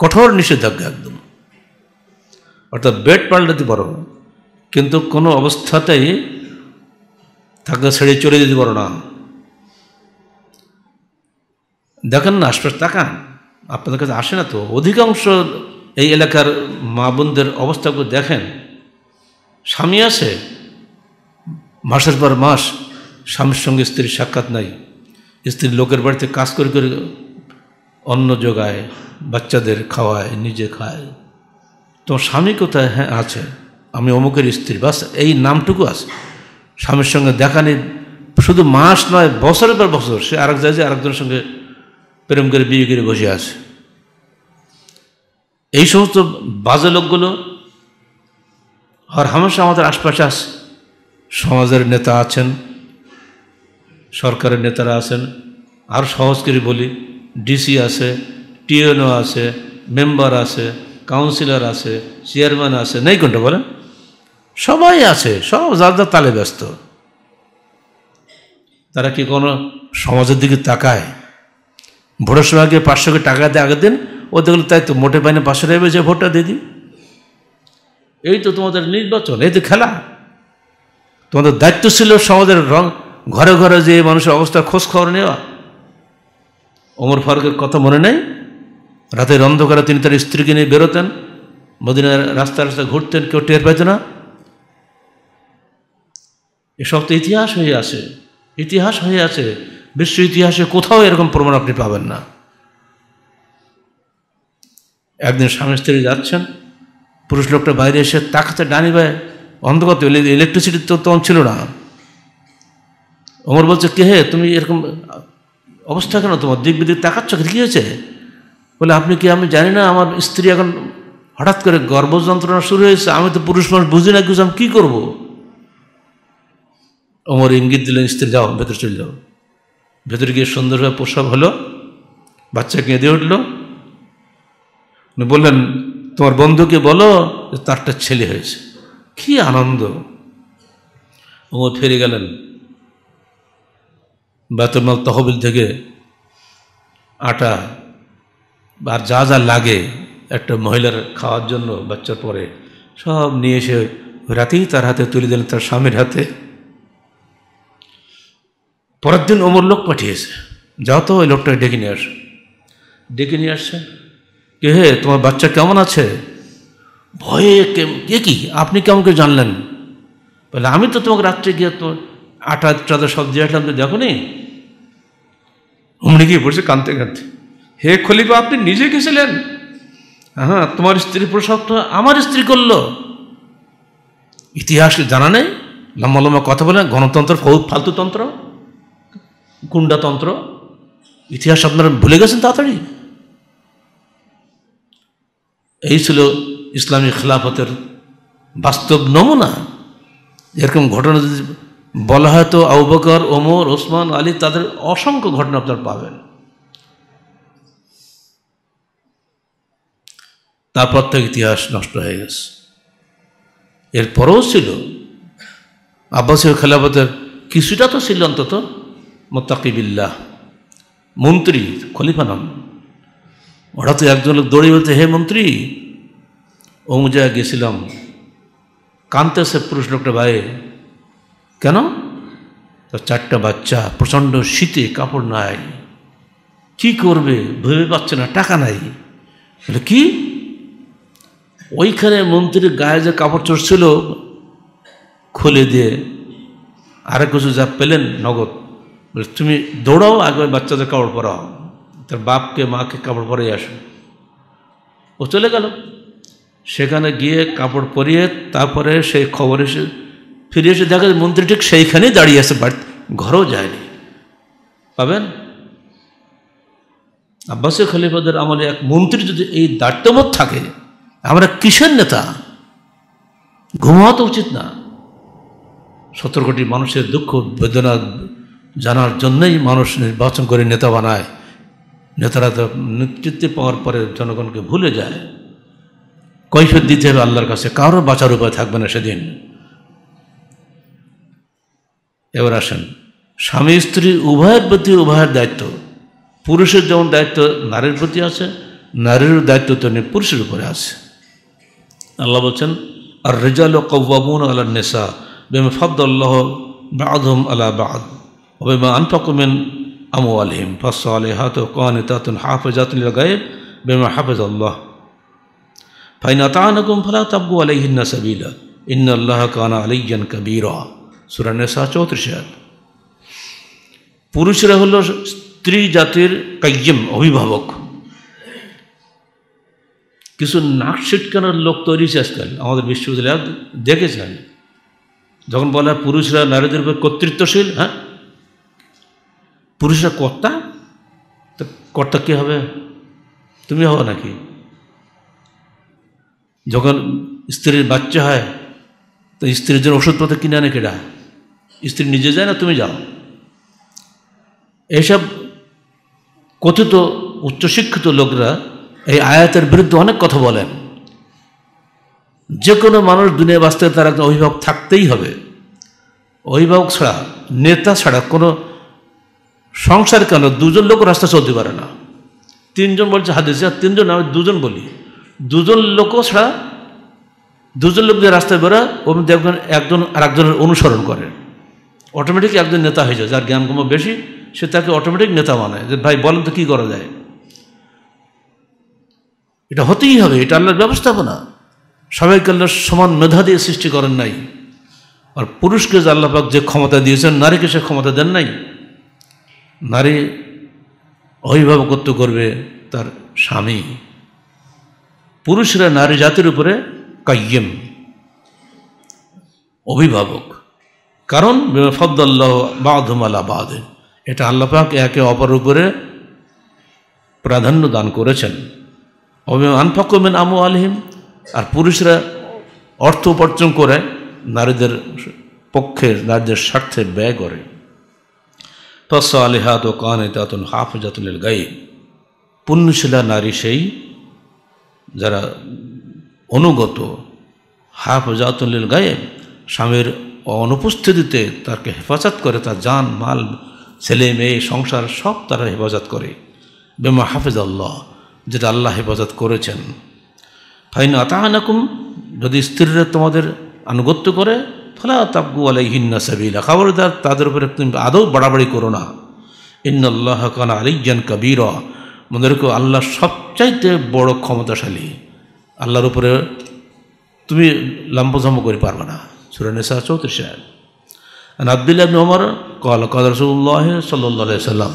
কঠোর নিষেধাজ্ঞা একদম অর্থাৎ বেড পাল্টাতে পারো কিন্তু কোনো অবস্থাতেই তাকে ছেড়ে চলে যেতে পারো না দেখেন না আশপাশ তাকান আপনাদের কাছে আসে না তো অধিকাংশ এই এলাকার মা বোনদের অবস্থাগুলো দেখেন স্বামী আছে মাসের পর মাস স্বামীর সঙ্গে স্ত্রীর সাক্ষাৎ নাই স্ত্রীর লোকের বাড়িতে কাজ করে করে অন্ন যোগায় বাচ্চাদের খাওয়ায় নিজে খায় তো স্বামী কোথায় হ্যাঁ আছে আমি অমুকের স্ত্রী বাস এই নামটুকু আছে স্বামীর সঙ্গে দেখা নেই শুধু মাস নয় বছরের পর বছর সে আরেক জায়গায় আরেকজনের সঙ্গে প্রেম করে বিয়ে করে বসে আছে এই সমস্ত বাজে লোকগুলো আর হামেশা আমাদের আশপাশে আছে সমাজের নেতা আছেন সরকারের নেতারা আছেন আর সহজ করে বলি ডিসি আছে টিএনও আছে মেম্বার আছে কাউন্সিলর আছে চেয়ারম্যান আছে নেই কোনটা বলেন সবাই আছে সব যার যার তালে ব্যস্ত তারা কি কোনো সমাজের দিকে তাকায় ভোটের সময় গিয়ে পাঁচশোকে টাকা দেয় আগের দিন ও দেখলো তাই তো মোটে পাইনে পাঁচশো টাকা যে ভোটটা দিয়ে দিই এই তো তোমাদের নির্বাচন এই তো খেলা তোমাদের দায়িত্ব ছিল সমাজের রং ঘরে ঘরে যে মানুষের অবস্থার খোঁজ খবর নেওয়া ওমর ফারুকের কথা মনে নেই রাতের অন্ধকারে তিনি তার স্ত্রীকে নিয়ে বেরোতেন মদিনার রাস্তা রাস্তা ঘুরতেন কেউ টের পাইত না এসব তো ইতিহাস হয়ে আছে ইতিহাস হয়ে আছে বিশ্ব ইতিহাসে কোথাও এরকম প্রমাণ আপনি পাবেন না একদিন স্বামী স্ত্রী যাচ্ছেন পুরুষ লোকটা বাইরে এসে তাকাচ্ছে ডানি ভাই অন্ধকার ইলেকট্রিসিটি তো তখন ছিল না অমর বলছে কে হে তুমি এরকম অবস্থা কেন তোমার দিক বিদিক তাকাচ্ছ কী হয়েছে বলে আপনি কি আমি জানি না আমার স্ত্রী এখন হঠাৎ করে গর্ব যন্ত্রণা শুরু হয়েছে আমি তো পুরুষ মানুষ বুঝি না কিছু আমি কী করবো অমর ইঙ্গিত দিলেন স্ত্রী যাও ভেতরে চলে যাও ভেতরে গিয়ে সুন্দরভাবে প্রসব হলো বাচ্চাকে কেঁদে উঠল উনি বললেন তোমার বন্ধুকে বলো যে তারটা ছেলে হয়েছে কি আনন্দ ওমর ফিরে গেলেন বেতনল তহবিল থেকে আটা আর যা যা লাগে একটা মহিলার খাওয়ার জন্য বাচ্চার পরে সব নিয়ে এসে রাতেই তার হাতে তুলে দিলেন তার স্বামীর হাতে পরের দিন ওমর লোক পাঠিয়েছে যাও তো ওই লোকটা ডেকে নিয়ে আস ডেকে নিয়ে আসছে কে হে তোমার বাচ্চা কেমন আছে ভয়ে কে কি আপনি কেমন করে জানলেন বলে আমি তো তোমাকে রাত্রে গিয়ে তো আটা চাদা সব দিয়ে আসলাম তো দেখো নি অমনি গিয়ে পড়ছে কাঁদতে কাঁদতে হে খলিফা আপনি নিজে গেছিলেন হ্যাঁ তোমার স্ত্রী প্রসব তো আমার স্ত্রী করলো ইতিহাস জানা নেই লম্বা লম্বা কথা বলে গণতন্ত্র ফালতুতন্ত্র গুন্ডাতন্ত্র ইতিহাস আপনারা ভুলে গেছেন তাড়াতাড়ি এই ছিল ইসলামী খেলাফতের বাস্তব নমুনা এরকম ঘটনা যদি বলা হয় তো আউবকর ওমর ওসমান আলী তাদের অসংখ্য ঘটনা আপনার পাবেন তারপর থেকে ইতিহাস নষ্ট হয়ে গেছে এরপরও ছিল আব্বাসীয় খেলাফতের কিছুটা তো ছিল অন্তত মোত্তাকিবিল্লাহ মন্ত্রী খলিফানন্দ হঠাৎ একজন লোক দৌড়ে বলছে হে মন্ত্রী অমুক জায়গায় গেছিলাম কানতেছে পুরুষ লোকটা বাইরে কেন তার চারটা বাচ্চা প্রচণ্ড শীতে কাপড় নাই কি করবে ভেবে পাচ্ছে না টাকা নাই বলে কি ওইখানে মন্ত্রীর গায়ে যে কাপড় চড়ছিল খুলে দিয়ে আরো কিছু যা পেলেন নগদ বলে তুমি দৌড়াও আগে বাচ্চাদের কাপড় পরাও তার বাপকে মাকে কাপড় পরে আসুন ও চলে গেল সেখানে গিয়ে কাপড় পরিয়ে তারপরে সেই খবর এসে ফিরে এসে দেখে মন্ত্রী ঠিক সেইখানেই দাঁড়িয়ে আছে বাড়িতে ঘরও যায়নি পাবেন আব্বাসী খলিফাদের আমলে এক মন্ত্রী যদি এই দার্তমত থাকে আমরা কিসের নেতা ঘুমাতে উচিত না সতেরো কোটি মানুষের দুঃখ বেদনা জানার জন্যই মানুষ নির্বাচন করে নেতা বানায় নেতারা তো নেতৃত্বে পাওয়ার পরে জনগণকে ভুলে যায় কৈফের দিতে হবে আল্লাহর কাছে কারোর বাঁচার উপায় থাকবে না সেদিন এবার আসেন স্বামী স্ত্রী উভয়ের প্রতি উভয়ের দায়িত্ব পুরুষের যেমন দায়িত্ব নারীর প্রতি আছে নারীর দায়িত্ব তো পুরুষের উপরে আছে আল্লাহ বলছেন আর রেজাল কৌবাবুন আল্লাহ নেশা বেম ফদ্দাল্লাহ বাদম আলা বাদ ওবেমা আনফাকুমেন আমওয়ালহিম ফসালেহাত কানিতাতুন হাফিজাতুল গায়েব বিমা হাফিজাল্লাহ ফাইন আতানকুম ফালা তাবগু আলাইহিন্না সাবিলা ইন্নাল্লাহ কানা আলাইয়ান কাবীরা সূরা নিসা 34 পুরুষরা হলো স্ত্রী জাতির কাইম অভিভাবক কিছু নাক ছিটকানোর লোক তৈরি হয়েছে আজকাল আমাদের বিশ্ববিদ্যালয় দেখেছেন যখন বলা পুরুষরা নারীদের উপর কর্তৃত্বশীল হ্যাঁ পুরুষরা কর্তা তো কর্তা কী হবে তুমি হবে নাকি যখন স্ত্রীর বাচ্চা হয় তো স্ত্রীর জন্য ওষুধপত্র কিনে আনে কেডা স্ত্রী নিজে যায় না তুমি যাও এইসব কথিত উচ্চশিক্ষিত লোকরা এই আয়াতের বিরুদ্ধে অনেক কথা বলেন যে কোনো মানুষ দুনিয়া বাঁচতে তার একজন অভিভাবক থাকতেই হবে অভিভাবক ছাড়া নেতা ছাড়া কোনো সংসার কেন দুজন লোক রাস্তা চলতে পারে না তিনজন বলছে হাদিস আর তিনজন আমি দুজন বলি দুজন লোকও ছাড়া দুজন লোক যে রাস্তায় বেরা ও দেখবেন একজন আর একজনের অনুসরণ করে অটোমেটিক একজন নেতা হয়ে যায় যার জ্ঞান কম বেশি সে তাকে অটোমেটিক নেতা মানায় যে ভাই বলেন তো কী করা যায় এটা হতেই হবে এটা আল্লাহর ব্যবস্থাপনা সবাইকে আল্লাহ সমান মেধা দিয়ে সৃষ্টি করেন নাই আর পুরুষকে যে আল্লাপাক যে ক্ষমতা দিয়েছেন নারীকে সে ক্ষমতা দেন নাই নারী অভিভাবকত্ব করবে তার স্বামী পুরুষরা নারী জাতির উপরে কাইম অভিভাবক কারণ ফদ্দাল্লাহ বাধুমালা বাদে এটা আল্লাপাক একে অপর উপরে প্রাধান্য দান করেছেন আনফাকুমেন আমু আলহিম আর পুরুষরা অর্থ উপার্জন করে নারীদের পক্ষে নারীদের স্বার্থে ব্যয় করে ফসালেহাত ও কানেতাতুন হাফজাতুল গাইব পুণ্যশিলা নারী সেই যারা অনুগত হাফজাতুল গায়ে স্বামীর অনুপস্থিতিতে তাকে হেফাজত করে তার যান মাল ছেলে মেয়ে সংসার সব তারা হেফাজত করে বেমা হাফেজ আল্লাহ যেটা আল্লাহ হেফাজত করেছেন ফাইন আতাহানাকুম যদি স্ত্রীরা তোমাদের আনুগত্য করে ফলা তাবগু আলাইহিন্না সাবিলা খবরদার তাদের উপরে তুমি আদৌ বাড়াবাড়ি করো না ইন্নআল্লাহ কান আলিজান কবির মনে রেখো আল্লাহ সবচাইতে বড় ক্ষমতাশালী আল্লাহর উপরে তুমি লম্বঝম্ব করে পারবে না সুরানেসা চৌত্রিশ আন আবদুল্লাহ কল কদরসুল্লাহ সাল্লাম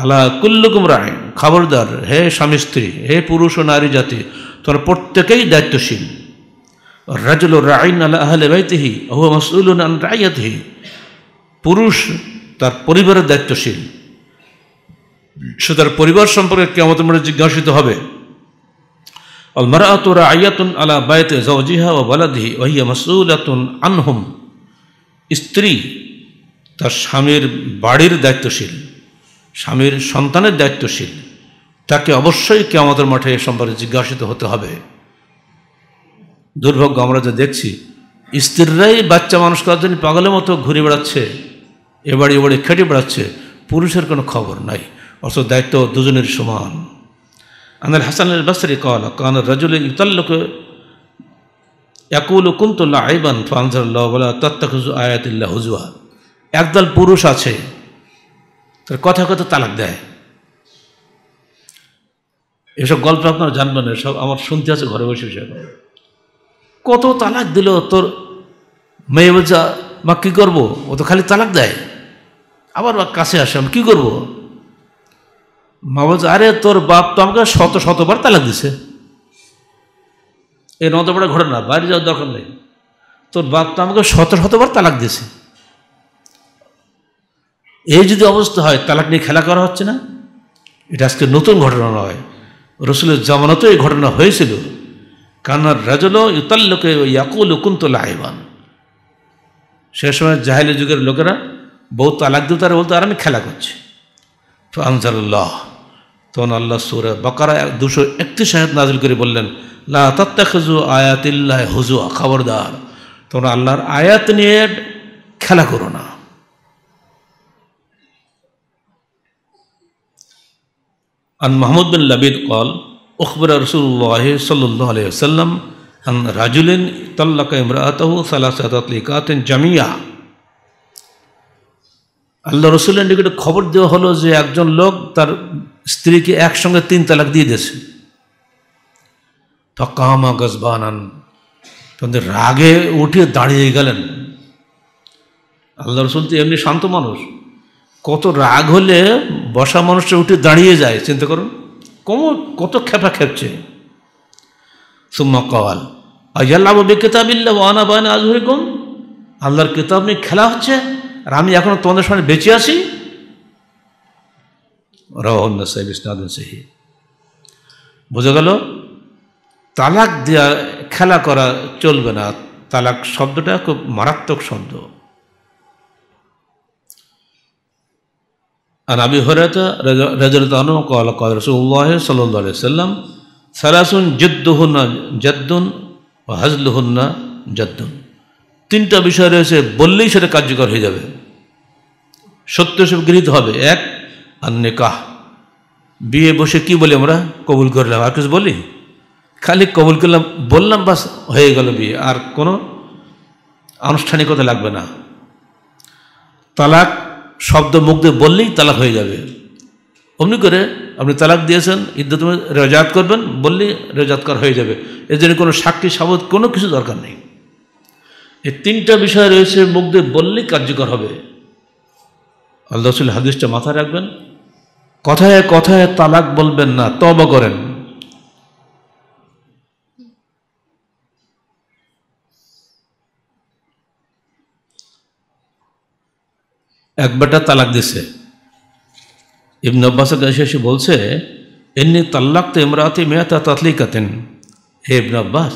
আল্লাহ কুল্লুকুম রায় খবরদার হে স্বামী স্ত্রী হে পুরুষ ও নারী জাতি তোমার প্রত্যেকেই দায়িত্বশীল রাজুল রাইন আল্লাহ আহলে বাইতেহি অহু মাসুল রাইয়াতহি পুরুষ তার পরিবারের দায়িত্বশীল সে তার পরিবার সম্পর্কে কে আমাদের মনে জিজ্ঞাসিত হবে অল মারাত আয়াতুন আলা বায়তে জওজিহা ও বালাদিহি ওহিয়া আতুন আনহুম স্ত্রী তার স্বামীর বাড়ির দায়িত্বশীল স্বামীর সন্তানের দায়িত্বশীল তাকে অবশ্যই কে আমাদের মাঠে এ সম্পর্কে জিজ্ঞাসিত হতে হবে দুর্ভাগ্য আমরা যা দেখছি স্ত্রীরাই বাচ্চা মানুষ করার জন্য পাগলের মতো ঘুরে বেড়াচ্ছে এবারে এবারে খেটে বেড়াচ্ছে পুরুষের কোনো খবর নাই অর্থ দায়িত্ব দুজনের সমান আনার হাসান বাসারি কল কান রাজুল ইতাল্লক একুল কুন্তুল্লা আইবান ফানজাল্লাহ বলা তত্তাখুজু আয়াতিল্লা হুজুয়া একদল পুরুষ আছে তার কথা কথা তালাক দেয় এসব গল্প আপনারা জানবেন এসব সব আমার শুনতে আছে ঘরে বসে বসে কত তালাক দিল তোর মেয়ে বোঝা মা কী করবো ও তো খালি তালাক দেয় আবার কাছে আসে আমি কী করবো মা বলছে আরে তোর বাপ তো আমাকে শত শতবার তালাক দিছে এই নতবড়া ঘটনা বাইরে যাওয়ার দরকার নেই তোর বাপ তো আমাকে শত শতবার তালাক দিছে এই যদি অবস্থা হয় তালাক নিয়ে খেলা করা হচ্ছে না এটা আজকে নতুন ঘটনা নয় রসুলের জামানাতেও এই ঘটনা হয়েছিল কানার রাজল ইউতাল্লকে ইয়াকুল উকুন্তলা আইবান সে সময় জাহেল যুগের লোকেরা বহু তালাক দিত তারা বলতো আর আমি খেলা করছি তো আনসারুল্লাহ তখন আল্লাহ সুরে বাকারা দুশো একত্রিশ আয়াত নাজিল করে বললেন লা তাত্তাখু আয়াতিল্লাহ হুজুয়া খবরদার তোমরা আল্লাহর আয়াত নিয়ে খেলা করো না আন মাহমুদ বিন লাবিদ কল أخبر রসুল্লাহ সাল্লাম صلى الله عليه وسلم أن জামিয়া আল্লাহ রসুলের নিকটে খবর দেওয়া হলো যে একজন লোক তার স্ত্রীকে একসঙ্গে তিন তালাক দিয়ে দিয়েছে থকামা গজবানান তাদের রাগে উঠে দাঁড়িয়ে গেলেন আল্লাহ রসুল তো এমনি শান্ত মানুষ কত রাগ হলে বসা মানুষটা উঠে দাঁড়িয়ে যায় চিন্তা করুন কত খেপা খেপছে সুম্মা কওয়াল আল্লাহ বলবে কেতাবিল্লা ওয়ানা বায়না আজহরিকম আল্লাহর কেতাব নিয়ে খেলা হচ্ছে আর আমি এখনও তোমাদের সামনে বেঁচে আছি রাহুল্লা সাহেব ইসনাদ সাহি বোঝা গেল তালাক দেওয়া খেলা করা চলবে না তালাক শব্দটা খুব মারাত্মক শব্দ عن أبي هريرة رضي الله عنه قال قال رسول الله صلى الله عليه وسلم ثلاث جدهن جد جد তিনটা বিষয় রয়েছে বললেই সেটা কার্যকর হয়ে যাবে সত্য সব গৃহীত হবে এক আর নিকাহ বিয়ে বসে কি বলি আমরা কবুল করলাম আর কিছু বলি খালি কবুল করলাম বললাম বাস হয়ে গেল বিয়ে আর কোনো আনুষ্ঠানিকতা লাগবে না তালাক শব্দ মুখ দিয়ে বললেই তালাক হয়ে যাবে অমনি করে আপনি তালাক দিয়েছেন তুমি রেজাত করবেন বললেই রেজাতকার হয়ে যাবে এর জন্য কোনো সাক্ষী সাবত কোনো কিছু দরকার নেই এই তিনটা বিষয় রয়েছে মুখ দিয়ে বললেই কার্যকর হবে আল্লাহ হাদিসটা মাথায় রাখবেন কথায় কথায় তালাক বলবেন না তবা করেন এক বেটা তালাক দিছে ইবন আব্বাসের কাছে এসে বলছে এমনি তাল্লাক তো ইমরাতি মেয়াতা তাতলিকাতেন হে ইবন আব্বাস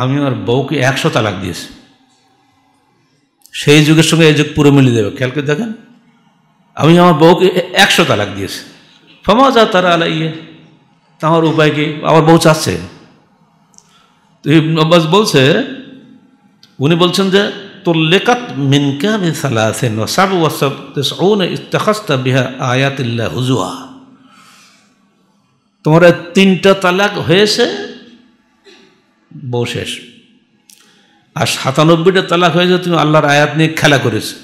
আমি আমার বউকে একশো তালাক দিয়েছি সেই যুগের সঙ্গে এই যুগ পুরো মিলে দেবে খেয়াল করে দেখেন আমি আমার বউকে একশো তালাক দিয়েছি ফমা যা তারা আলাইয়ে তাহার উপায় কি আমার বউ চাচ্ছে তো ইবন আব্বাস বলছে উনি বলছেন যে তুল্লিকাত মিনকামে সালাসেন ওসাব ওয়াসব তেসউন ইস্তাখাস্তা বিহা আয়াতিল্লা হুজুয়া তোমার তিনটা তালাক হয়েছে বউ আর সাতানব্বইটা তালাক হয়েছে তুমি আল্লাহর আয়াত নিয়ে খেলা করেছো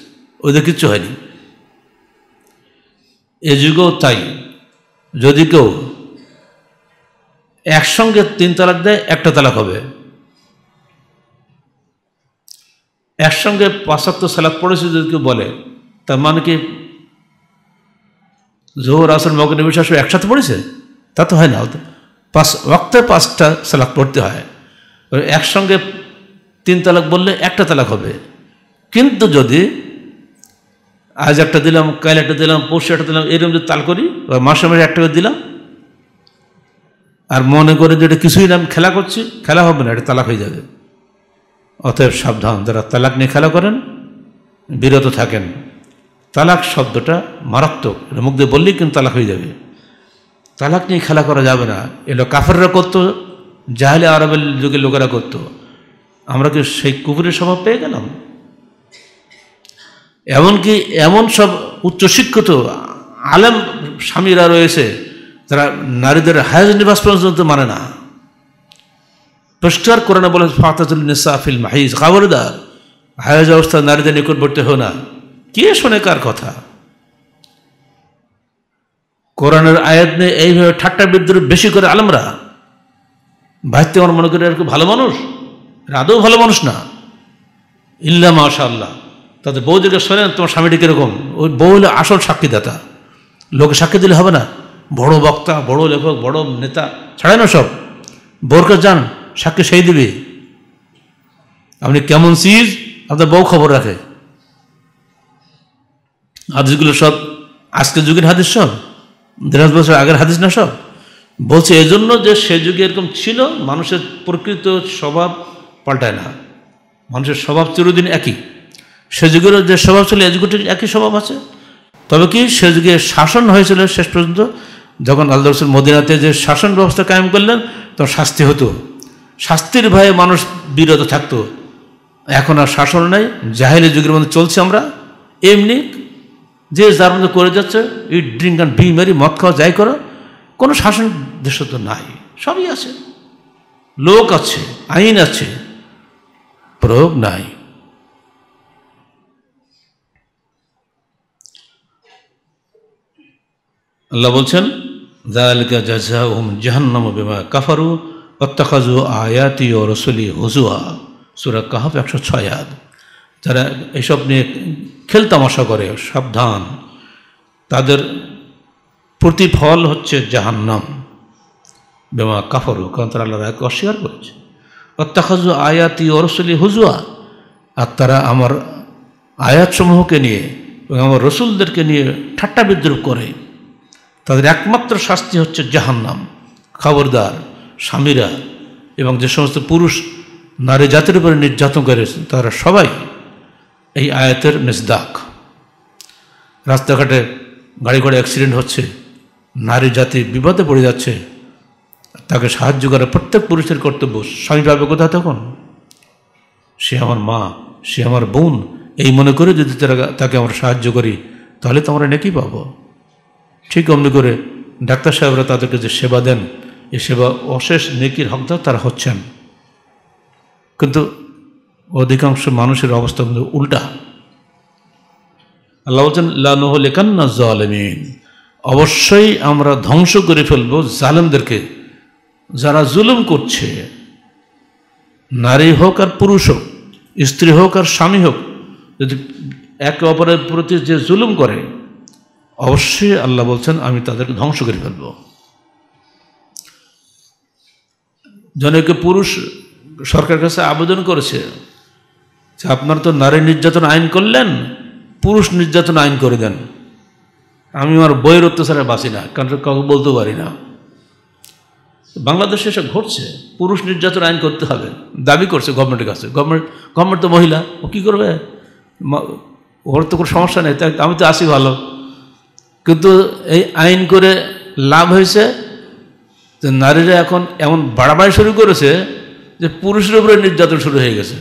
ওদের কিচ্ছু হয়নি এ যুগেও তাই যদি কেউ একসঙ্গে তিন তালাক দেয় একটা তালাক হবে একসঙ্গে পাঁচাত্তর সালাত পড়েছে যদি কেউ বলে তার মানে কি জোহর আসর মগ্ন বিশ্বাস একসাথে পড়েছে তা তো হয় না পাঁচ ওক্তে পাঁচটা সালাক পড়তে হয় একসঙ্গে তিন তালাক বললে একটা তালাক হবে কিন্তু যদি আজ একটা দিলাম কাল একটা দিলাম পরশু একটা দিলাম এরকম যদি তাল করি বা মাসে মাসে একটা করে দিলাম আর মনে করে যে এটা কিছুই না আমি খেলা করছি খেলা হবে না এটা তালাক হয়ে যাবে অতএব সাবধান যারা তালাক নিয়ে খেলা করেন বিরত থাকেন তালাক শব্দটা মারাত্মক এটা মুখ দিয়ে বললেই কিন্তু তালাক হয়ে যাবে তালাক নিয়ে খেলা করা যাবে না এলো কাফেররা করতো জাহেলে আরবের যুগে লোকেরা করতো আমরা কি সেই কুকুরের স্বভাব পেয়ে গেলাম এমনকি এমন সব উচ্চশিক্ষিত আলেম স্বামীরা রয়েছে তারা নারীদের হায়াজ নিবাস পর্যন্ত মানে না পরিষ্কার না বলে ফাতাজুলসাফিল মাহিজ খবরদার হায়াজ অবস্থা নারীদের নিকটবর্তী হো না কে শোনে কার কথা কোরআনের আয়াত নিয়ে এইভাবে ঠাট্টা বিদ্রোহ বেশি করে আলমরা ভাইতে আমার মনে করি আর ভালো মানুষ আদৌ ভালো মানুষ না ইল্লা মাশাল্লাহ তাদের বৌদিকে শোনেন তোমার স্বামীটি কীরকম ওই বউ হলে আসল সাক্ষীদাতা লোকে সাক্ষী দিলে হবে না বড় বক্তা বড় লেখক বড় নেতা ছাড়ে না সব বোরকে যান সাক্ষী সেই দিবে আপনি কেমন চিজ আপনার বউ খবর রাখে হাদিসগুলো সব আজকের যুগের হাদিস সব দেড় বছর আগের হাদিস না সব বলছে এজন্য যে সে যুগে এরকম ছিল মানুষের প্রকৃত স্বভাব পাল্টায় না মানুষের স্বভাব চিরদিন একই সে যুগেরও যে স্বভাব ছিল এ একই স্বভাব আছে তবে কি সে যুগে শাসন হয়েছিল শেষ পর্যন্ত যখন আল্লাহ রসুল মদিনাতে যে শাসন ব্যবস্থা কায়েম করলেন তখন শাস্তি হতো শাস্তির ভয়ে মানুষ বিরত থাকতো এখন আর শাসন নাই জাহেলি যুগের মধ্যে চলছে আমরা এমনি যে যার মধ্যে করে যাচ্ছে eat drink and be merry মদ খাওয়া যাই করো কোনো শাসন দেশ তো নাই সবই আছে লোক আছে আইন আছে প্রয়োগ নাই আল্লাহ বলছেন জাহালিকা জাজা ওম জাহান্নাম কাফারু অত্যাখাজু আয়াতি ও রসুলি হজুয়া সুরা কাহাব একশো ছয়াদ যারা এসব নিয়ে খেলতামশা করে সাবধান তাদের প্রতিফল হচ্ছে জাহান্নাম বেমা কাফরু কারণ তারা আল্লাহকে অস্বীকার করছে অত্যাখাজু আয়াতি ও রসুলি হুজুয়া আর তারা আমার আয়াতসমূহকে নিয়ে এবং আমার রসুলদেরকে নিয়ে ঠাট্টা বিদ্রুপ করে তাদের একমাত্র শাস্তি হচ্ছে জাহান্নাম খবরদার স্বামীরা এবং যে সমস্ত পুরুষ নারী জাতির উপরে নির্যাতন করে তারা সবাই এই আয়াতের মেসদাক রাস্তাঘাটে গাড়ি ঘোড়া অ্যাক্সিডেন্ট হচ্ছে নারী জাতি বিপদে পড়ে যাচ্ছে তাকে সাহায্য করা প্রত্যেক পুরুষের কর্তব্য স্বামী পাবে কোথা তখন সে আমার মা সে আমার বোন এই মনে করে যদি তাকে আমরা সাহায্য করি তাহলে তো আমরা নেকি পাবো ঠিক অমনি করে ডাক্তার সাহেবরা তাদেরকে যে সেবা দেন এ সেবা অশেষ নেকির হকদার তারা হচ্ছেন কিন্তু অধিকাংশ মানুষের অবস্থা কিন্তু উল্টা আল্লাহ বলছেন লানুহ লেকান্না জালেমিন অবশ্যই আমরা ধ্বংস করে ফেলব জালেমদেরকে যারা জুলুম করছে নারী হোক আর পুরুষ হোক স্ত্রী হোক আর স্বামী হোক যদি একে অপরের প্রতি যে জুলুম করে অবশ্যই আল্লাহ বলছেন আমি তাদেরকে ধ্বংস করে ফেলবো জনৈক পুরুষ সরকার কাছে আবেদন করেছে যে আপনার তো নারী নির্যাতন আইন করলেন পুরুষ নির্যাতন আইন করে দেন আমি আমার বইয়ের অত্যাচারে বাঁচি না কারণ কাউকে বলতে পারি না বাংলাদেশে এসব ঘটছে পুরুষ নির্যাতন আইন করতে হবে দাবি করছে গভর্নমেন্টের কাছে গভর্নমেন্ট গভর্নমেন্ট তো মহিলা ও কী করবে ওর তো কোনো সমস্যা নেই তাই আমি তো আসি ভালো কিন্তু এই আইন করে লাভ হয়েছে যে নারীরা এখন এমন বাড়াবাড়ি শুরু করেছে যে পুরুষের উপরে নির্যাতন শুরু হয়ে গেছে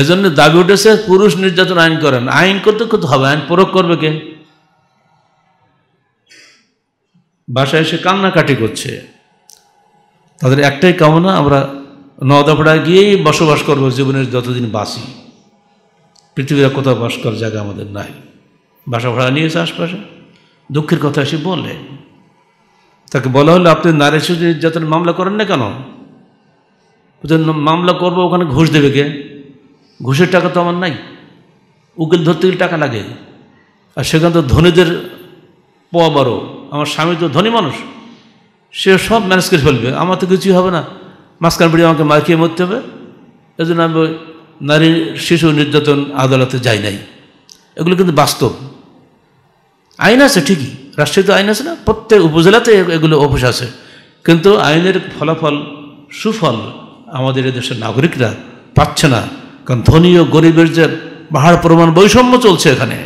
এজন্য দাবি উঠেছে পুরুষ নির্যাতন আইন করেন আইন করতে করতে হবে আইন প্রয়োগ করবে কে বাসায় এসে কান্নাকাটি করছে তাদের একটাই কামনা আমরা ফোড়ায় গিয়েই বসবাস করব জীবনের যতদিন বাসি পৃথিবীর কোথাও বাস করার জায়গা আমাদের নাই বাসা ভাড়া নিয়েছে আশপাশে দুঃখের কথা এসে বলে তাকে বলা হলো আপনি নারী শিশু নির্যাতন মামলা করেন না কেন মামলা করবো ওখানে ঘুষ দেবে কে ঘুষের টাকা তো আমার নাই উকিল ধরতে গেলে টাকা লাগে আর সেখানে তো ধনীদের পাওয়া বারো আমার স্বামী তো ধনী মানুষ সে সব ম্যানেজ করে ফেলবে আমার তো কিছুই হবে না মাঝখান পড়ে আমাকে খেয়ে মরতে হবে এজন্য আমি নারী শিশু নির্যাতন আদালতে যাই নাই এগুলো কিন্তু বাস্তব আইন আছে ঠিকই রাষ্ট্রীয় আইন আছে না প্রত্যেক উপজেলাতে এগুলো অফিস আছে কিন্তু আইনের ফলাফল সুফল আমাদের দেশের নাগরিকরা পাচ্ছে না কারণ ধনী ও গরিবের যে পাহাড় প্রমাণ বৈষম্য চলছে এখানে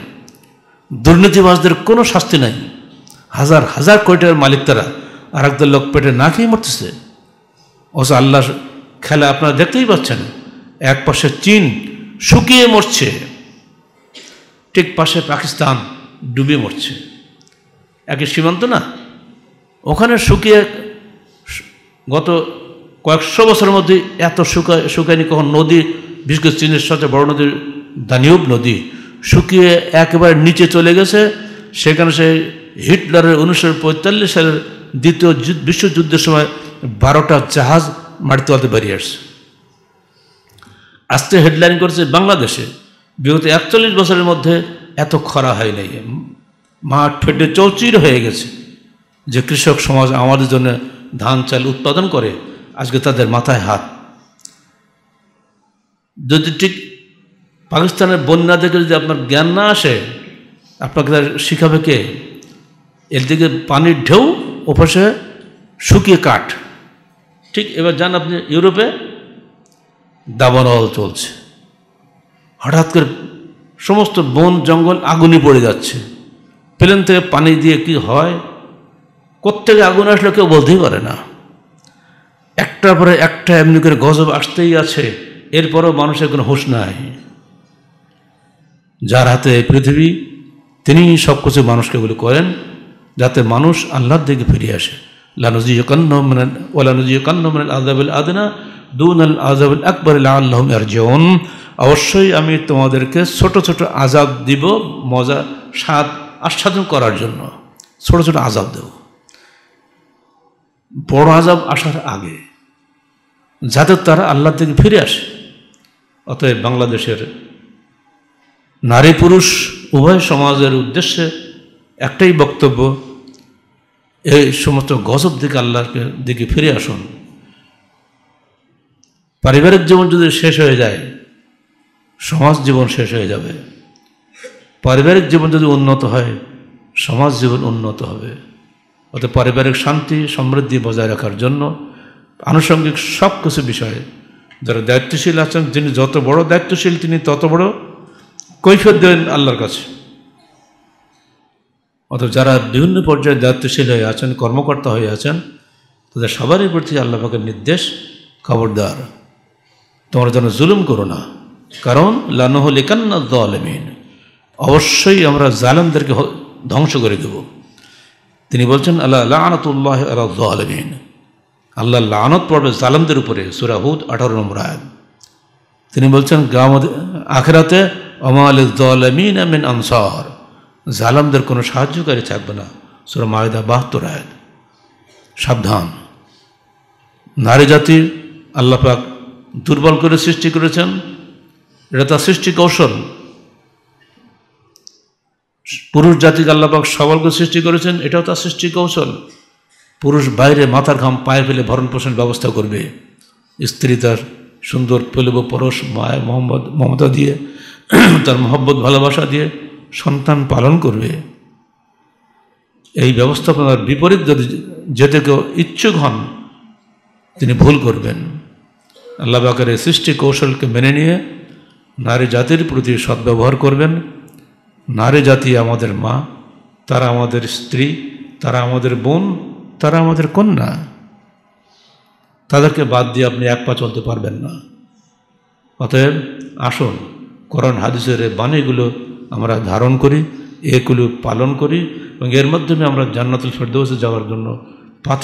দুর্নীতিবাজদের কোনো শাস্তি নাই হাজার হাজার কোটি মালিক তারা আর একদল লোক পেটে না খেয়ে মরতেছে অস আল্লাহ খেলা আপনারা দেখতেই পাচ্ছেন এক পাশে চীন শুকিয়ে মরছে ঠিক পাশে পাকিস্তান ডুবে মরছে একই সীমান্ত না ওখানে শুকিয়ে গত কয়েকশো বছরের মধ্যে এত শুকায় শুকায়নি কখন নদী বিশেষ করে চীনের সাথে বড় নদীর দানিউব নদী শুকিয়ে একেবারে নিচে চলে গেছে সেখানে সে হিটলারের উনিশশো পঁয়তাল্লিশ সালের দ্বিতীয় বিশ্বযুদ্ধের সময় বারোটা জাহাজ মাটিতে তোলাতে বেরিয়ে আসছে আস্তে হেডলাইন করেছে বাংলাদেশে বিগত একচল্লিশ বছরের মধ্যে এত খরা হয় নাই মাঠ ফেটে চৌচির হয়ে গেছে যে কৃষক সমাজ আমাদের জন্য ধান চাল উৎপাদন করে আজকে তাদের মাথায় হাত যদি ঠিক পাকিস্তানের বন্যা দেখে যদি আপনার জ্ঞান না আসে আপনাকে তার শিখাবে কে এদিকে পানির ঢেউ ওপাশে শুকিয়ে কাঠ ঠিক এবার যান আপনি ইউরোপে দাবানল চলছে হঠাৎ করে সমস্ত বন জঙ্গল আগুনে পড়ে যাচ্ছে প্লেন থেকে পানি দিয়ে কি হয় কোত্থেকে আগুন আসলে কেউ বলতেই পারে না একটার পরে একটা এমনি করে গজব আসতেই আছে এরপরও মানুষের কোনো হুঁশ নাই যার হাতে পৃথিবী তিনি সব কিছু মানুষকে বলে করেন যাতে মানুষ আল্লাহর দিকে ফিরে আসে লানুজি কান্ন মানে কান্ন মানে আজাবুল আদনা দুন আল আজাবুল আকবর আল্লাহ জন অবশ্যই আমি তোমাদেরকে ছোট ছোট আজাব দিব মজা স্বাদ আস্বাদন করার জন্য ছোট ছোট আজাব দেব বড় আজাব আসার আগে যাতে তারা আল্লাহ থেকে ফিরে আসে অতএব বাংলাদেশের নারী পুরুষ উভয় সমাজের উদ্দেশ্যে একটাই বক্তব্য এই সমস্ত গজব দিকে আল্লাহকে দিকে ফিরে আসুন পারিবারিক জীবন যদি শেষ হয়ে যায় সমাজ জীবন শেষ হয়ে যাবে পারিবারিক জীবন যদি উন্নত হয় সমাজ জীবন উন্নত হবে অর্থাৎ পারিবারিক শান্তি সমৃদ্ধি বজায় রাখার জন্য আনুষঙ্গিক সব কিছু বিষয়ে যারা দায়িত্বশীল আছেন যিনি যত বড় দায়িত্বশীল তিনি তত বড় কৈফিয়ত দেবেন আল্লাহর কাছে অথবা যারা বিভিন্ন পর্যায়ে দায়িত্বশীল হয়ে আছেন কর্মকর্তা হয়ে আছেন তাদের সবারই প্রতি আল্লাহকে নির্দেশ খবরদার তোমরা যেন জুলুম করো না কারণ লানহ লিকান্না দলমিন অবশ্যই আমরা জালেমদেরকে ধ্বংস করে দেব তিনি বলছেন আল্লাহ লানতুল্লাহ আল্লাহ আলমিন আল্লাহ লানত পড়বে জালেমদের উপরে সুরাহুদ আঠারো নম্বর আয়াত তিনি বলছেন গ্রাম আখেরাতে অমাল দলমিন আমিন আনসার জালামদের কোনো সাহায্যকারী থাকবে না সুরা মায়দা বাহাত্তর আয়াত সাবধান নারী জাতির আল্লাপাক দুর্বল করে সৃষ্টি করেছেন এটা তার সৃষ্টি কৌশল পুরুষ জাতিকে আল্লাপাক সবলকে সৃষ্টি করেছেন এটাও তার সৃষ্টি কৌশল পুরুষ বাইরে মাথার ঘাম পায়ে ফেলে ভরণ পোষণ ব্যবস্থা করবে স্ত্রী তার সুন্দর পেলব পরশ মায় মোহাম্মদ মমতা দিয়ে তার মহব্বত ভালোবাসা দিয়ে সন্তান পালন করবে এই ব্যবস্থাপনার বিপরীত যদি যেতে কেউ ইচ্ছুক হন তিনি ভুল করবেন আল্লাহ বাকারের সৃষ্টি কৌশলকে মেনে নিয়ে নারী জাতির প্রতি সদ্ব্যবহার করবেন নারী জাতি আমাদের মা তারা আমাদের স্ত্রী তারা আমাদের বোন তারা আমাদের কন্যা তাদেরকে বাদ দিয়ে আপনি এক পা চলতে পারবেন না অতএব আসুন করণ হাদিসের বাণীগুলো আমরা ধারণ করি এগুলো পালন করি এবং এর মাধ্যমে আমরা জান্নাতুল ফেরদৌসে যাওয়ার জন্য পাথ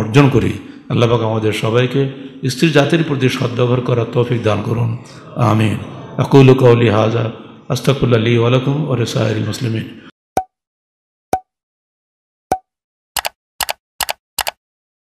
অর্জন করি আল্লাহবাক আমাদের সবাইকে স্ত্রী জাতির প্রতি সদ্ব্যবহার করার তৌফিক দান করুন আমিন আকুল কৌলি হাজা استقل علی ولکم اور سائر المسلمین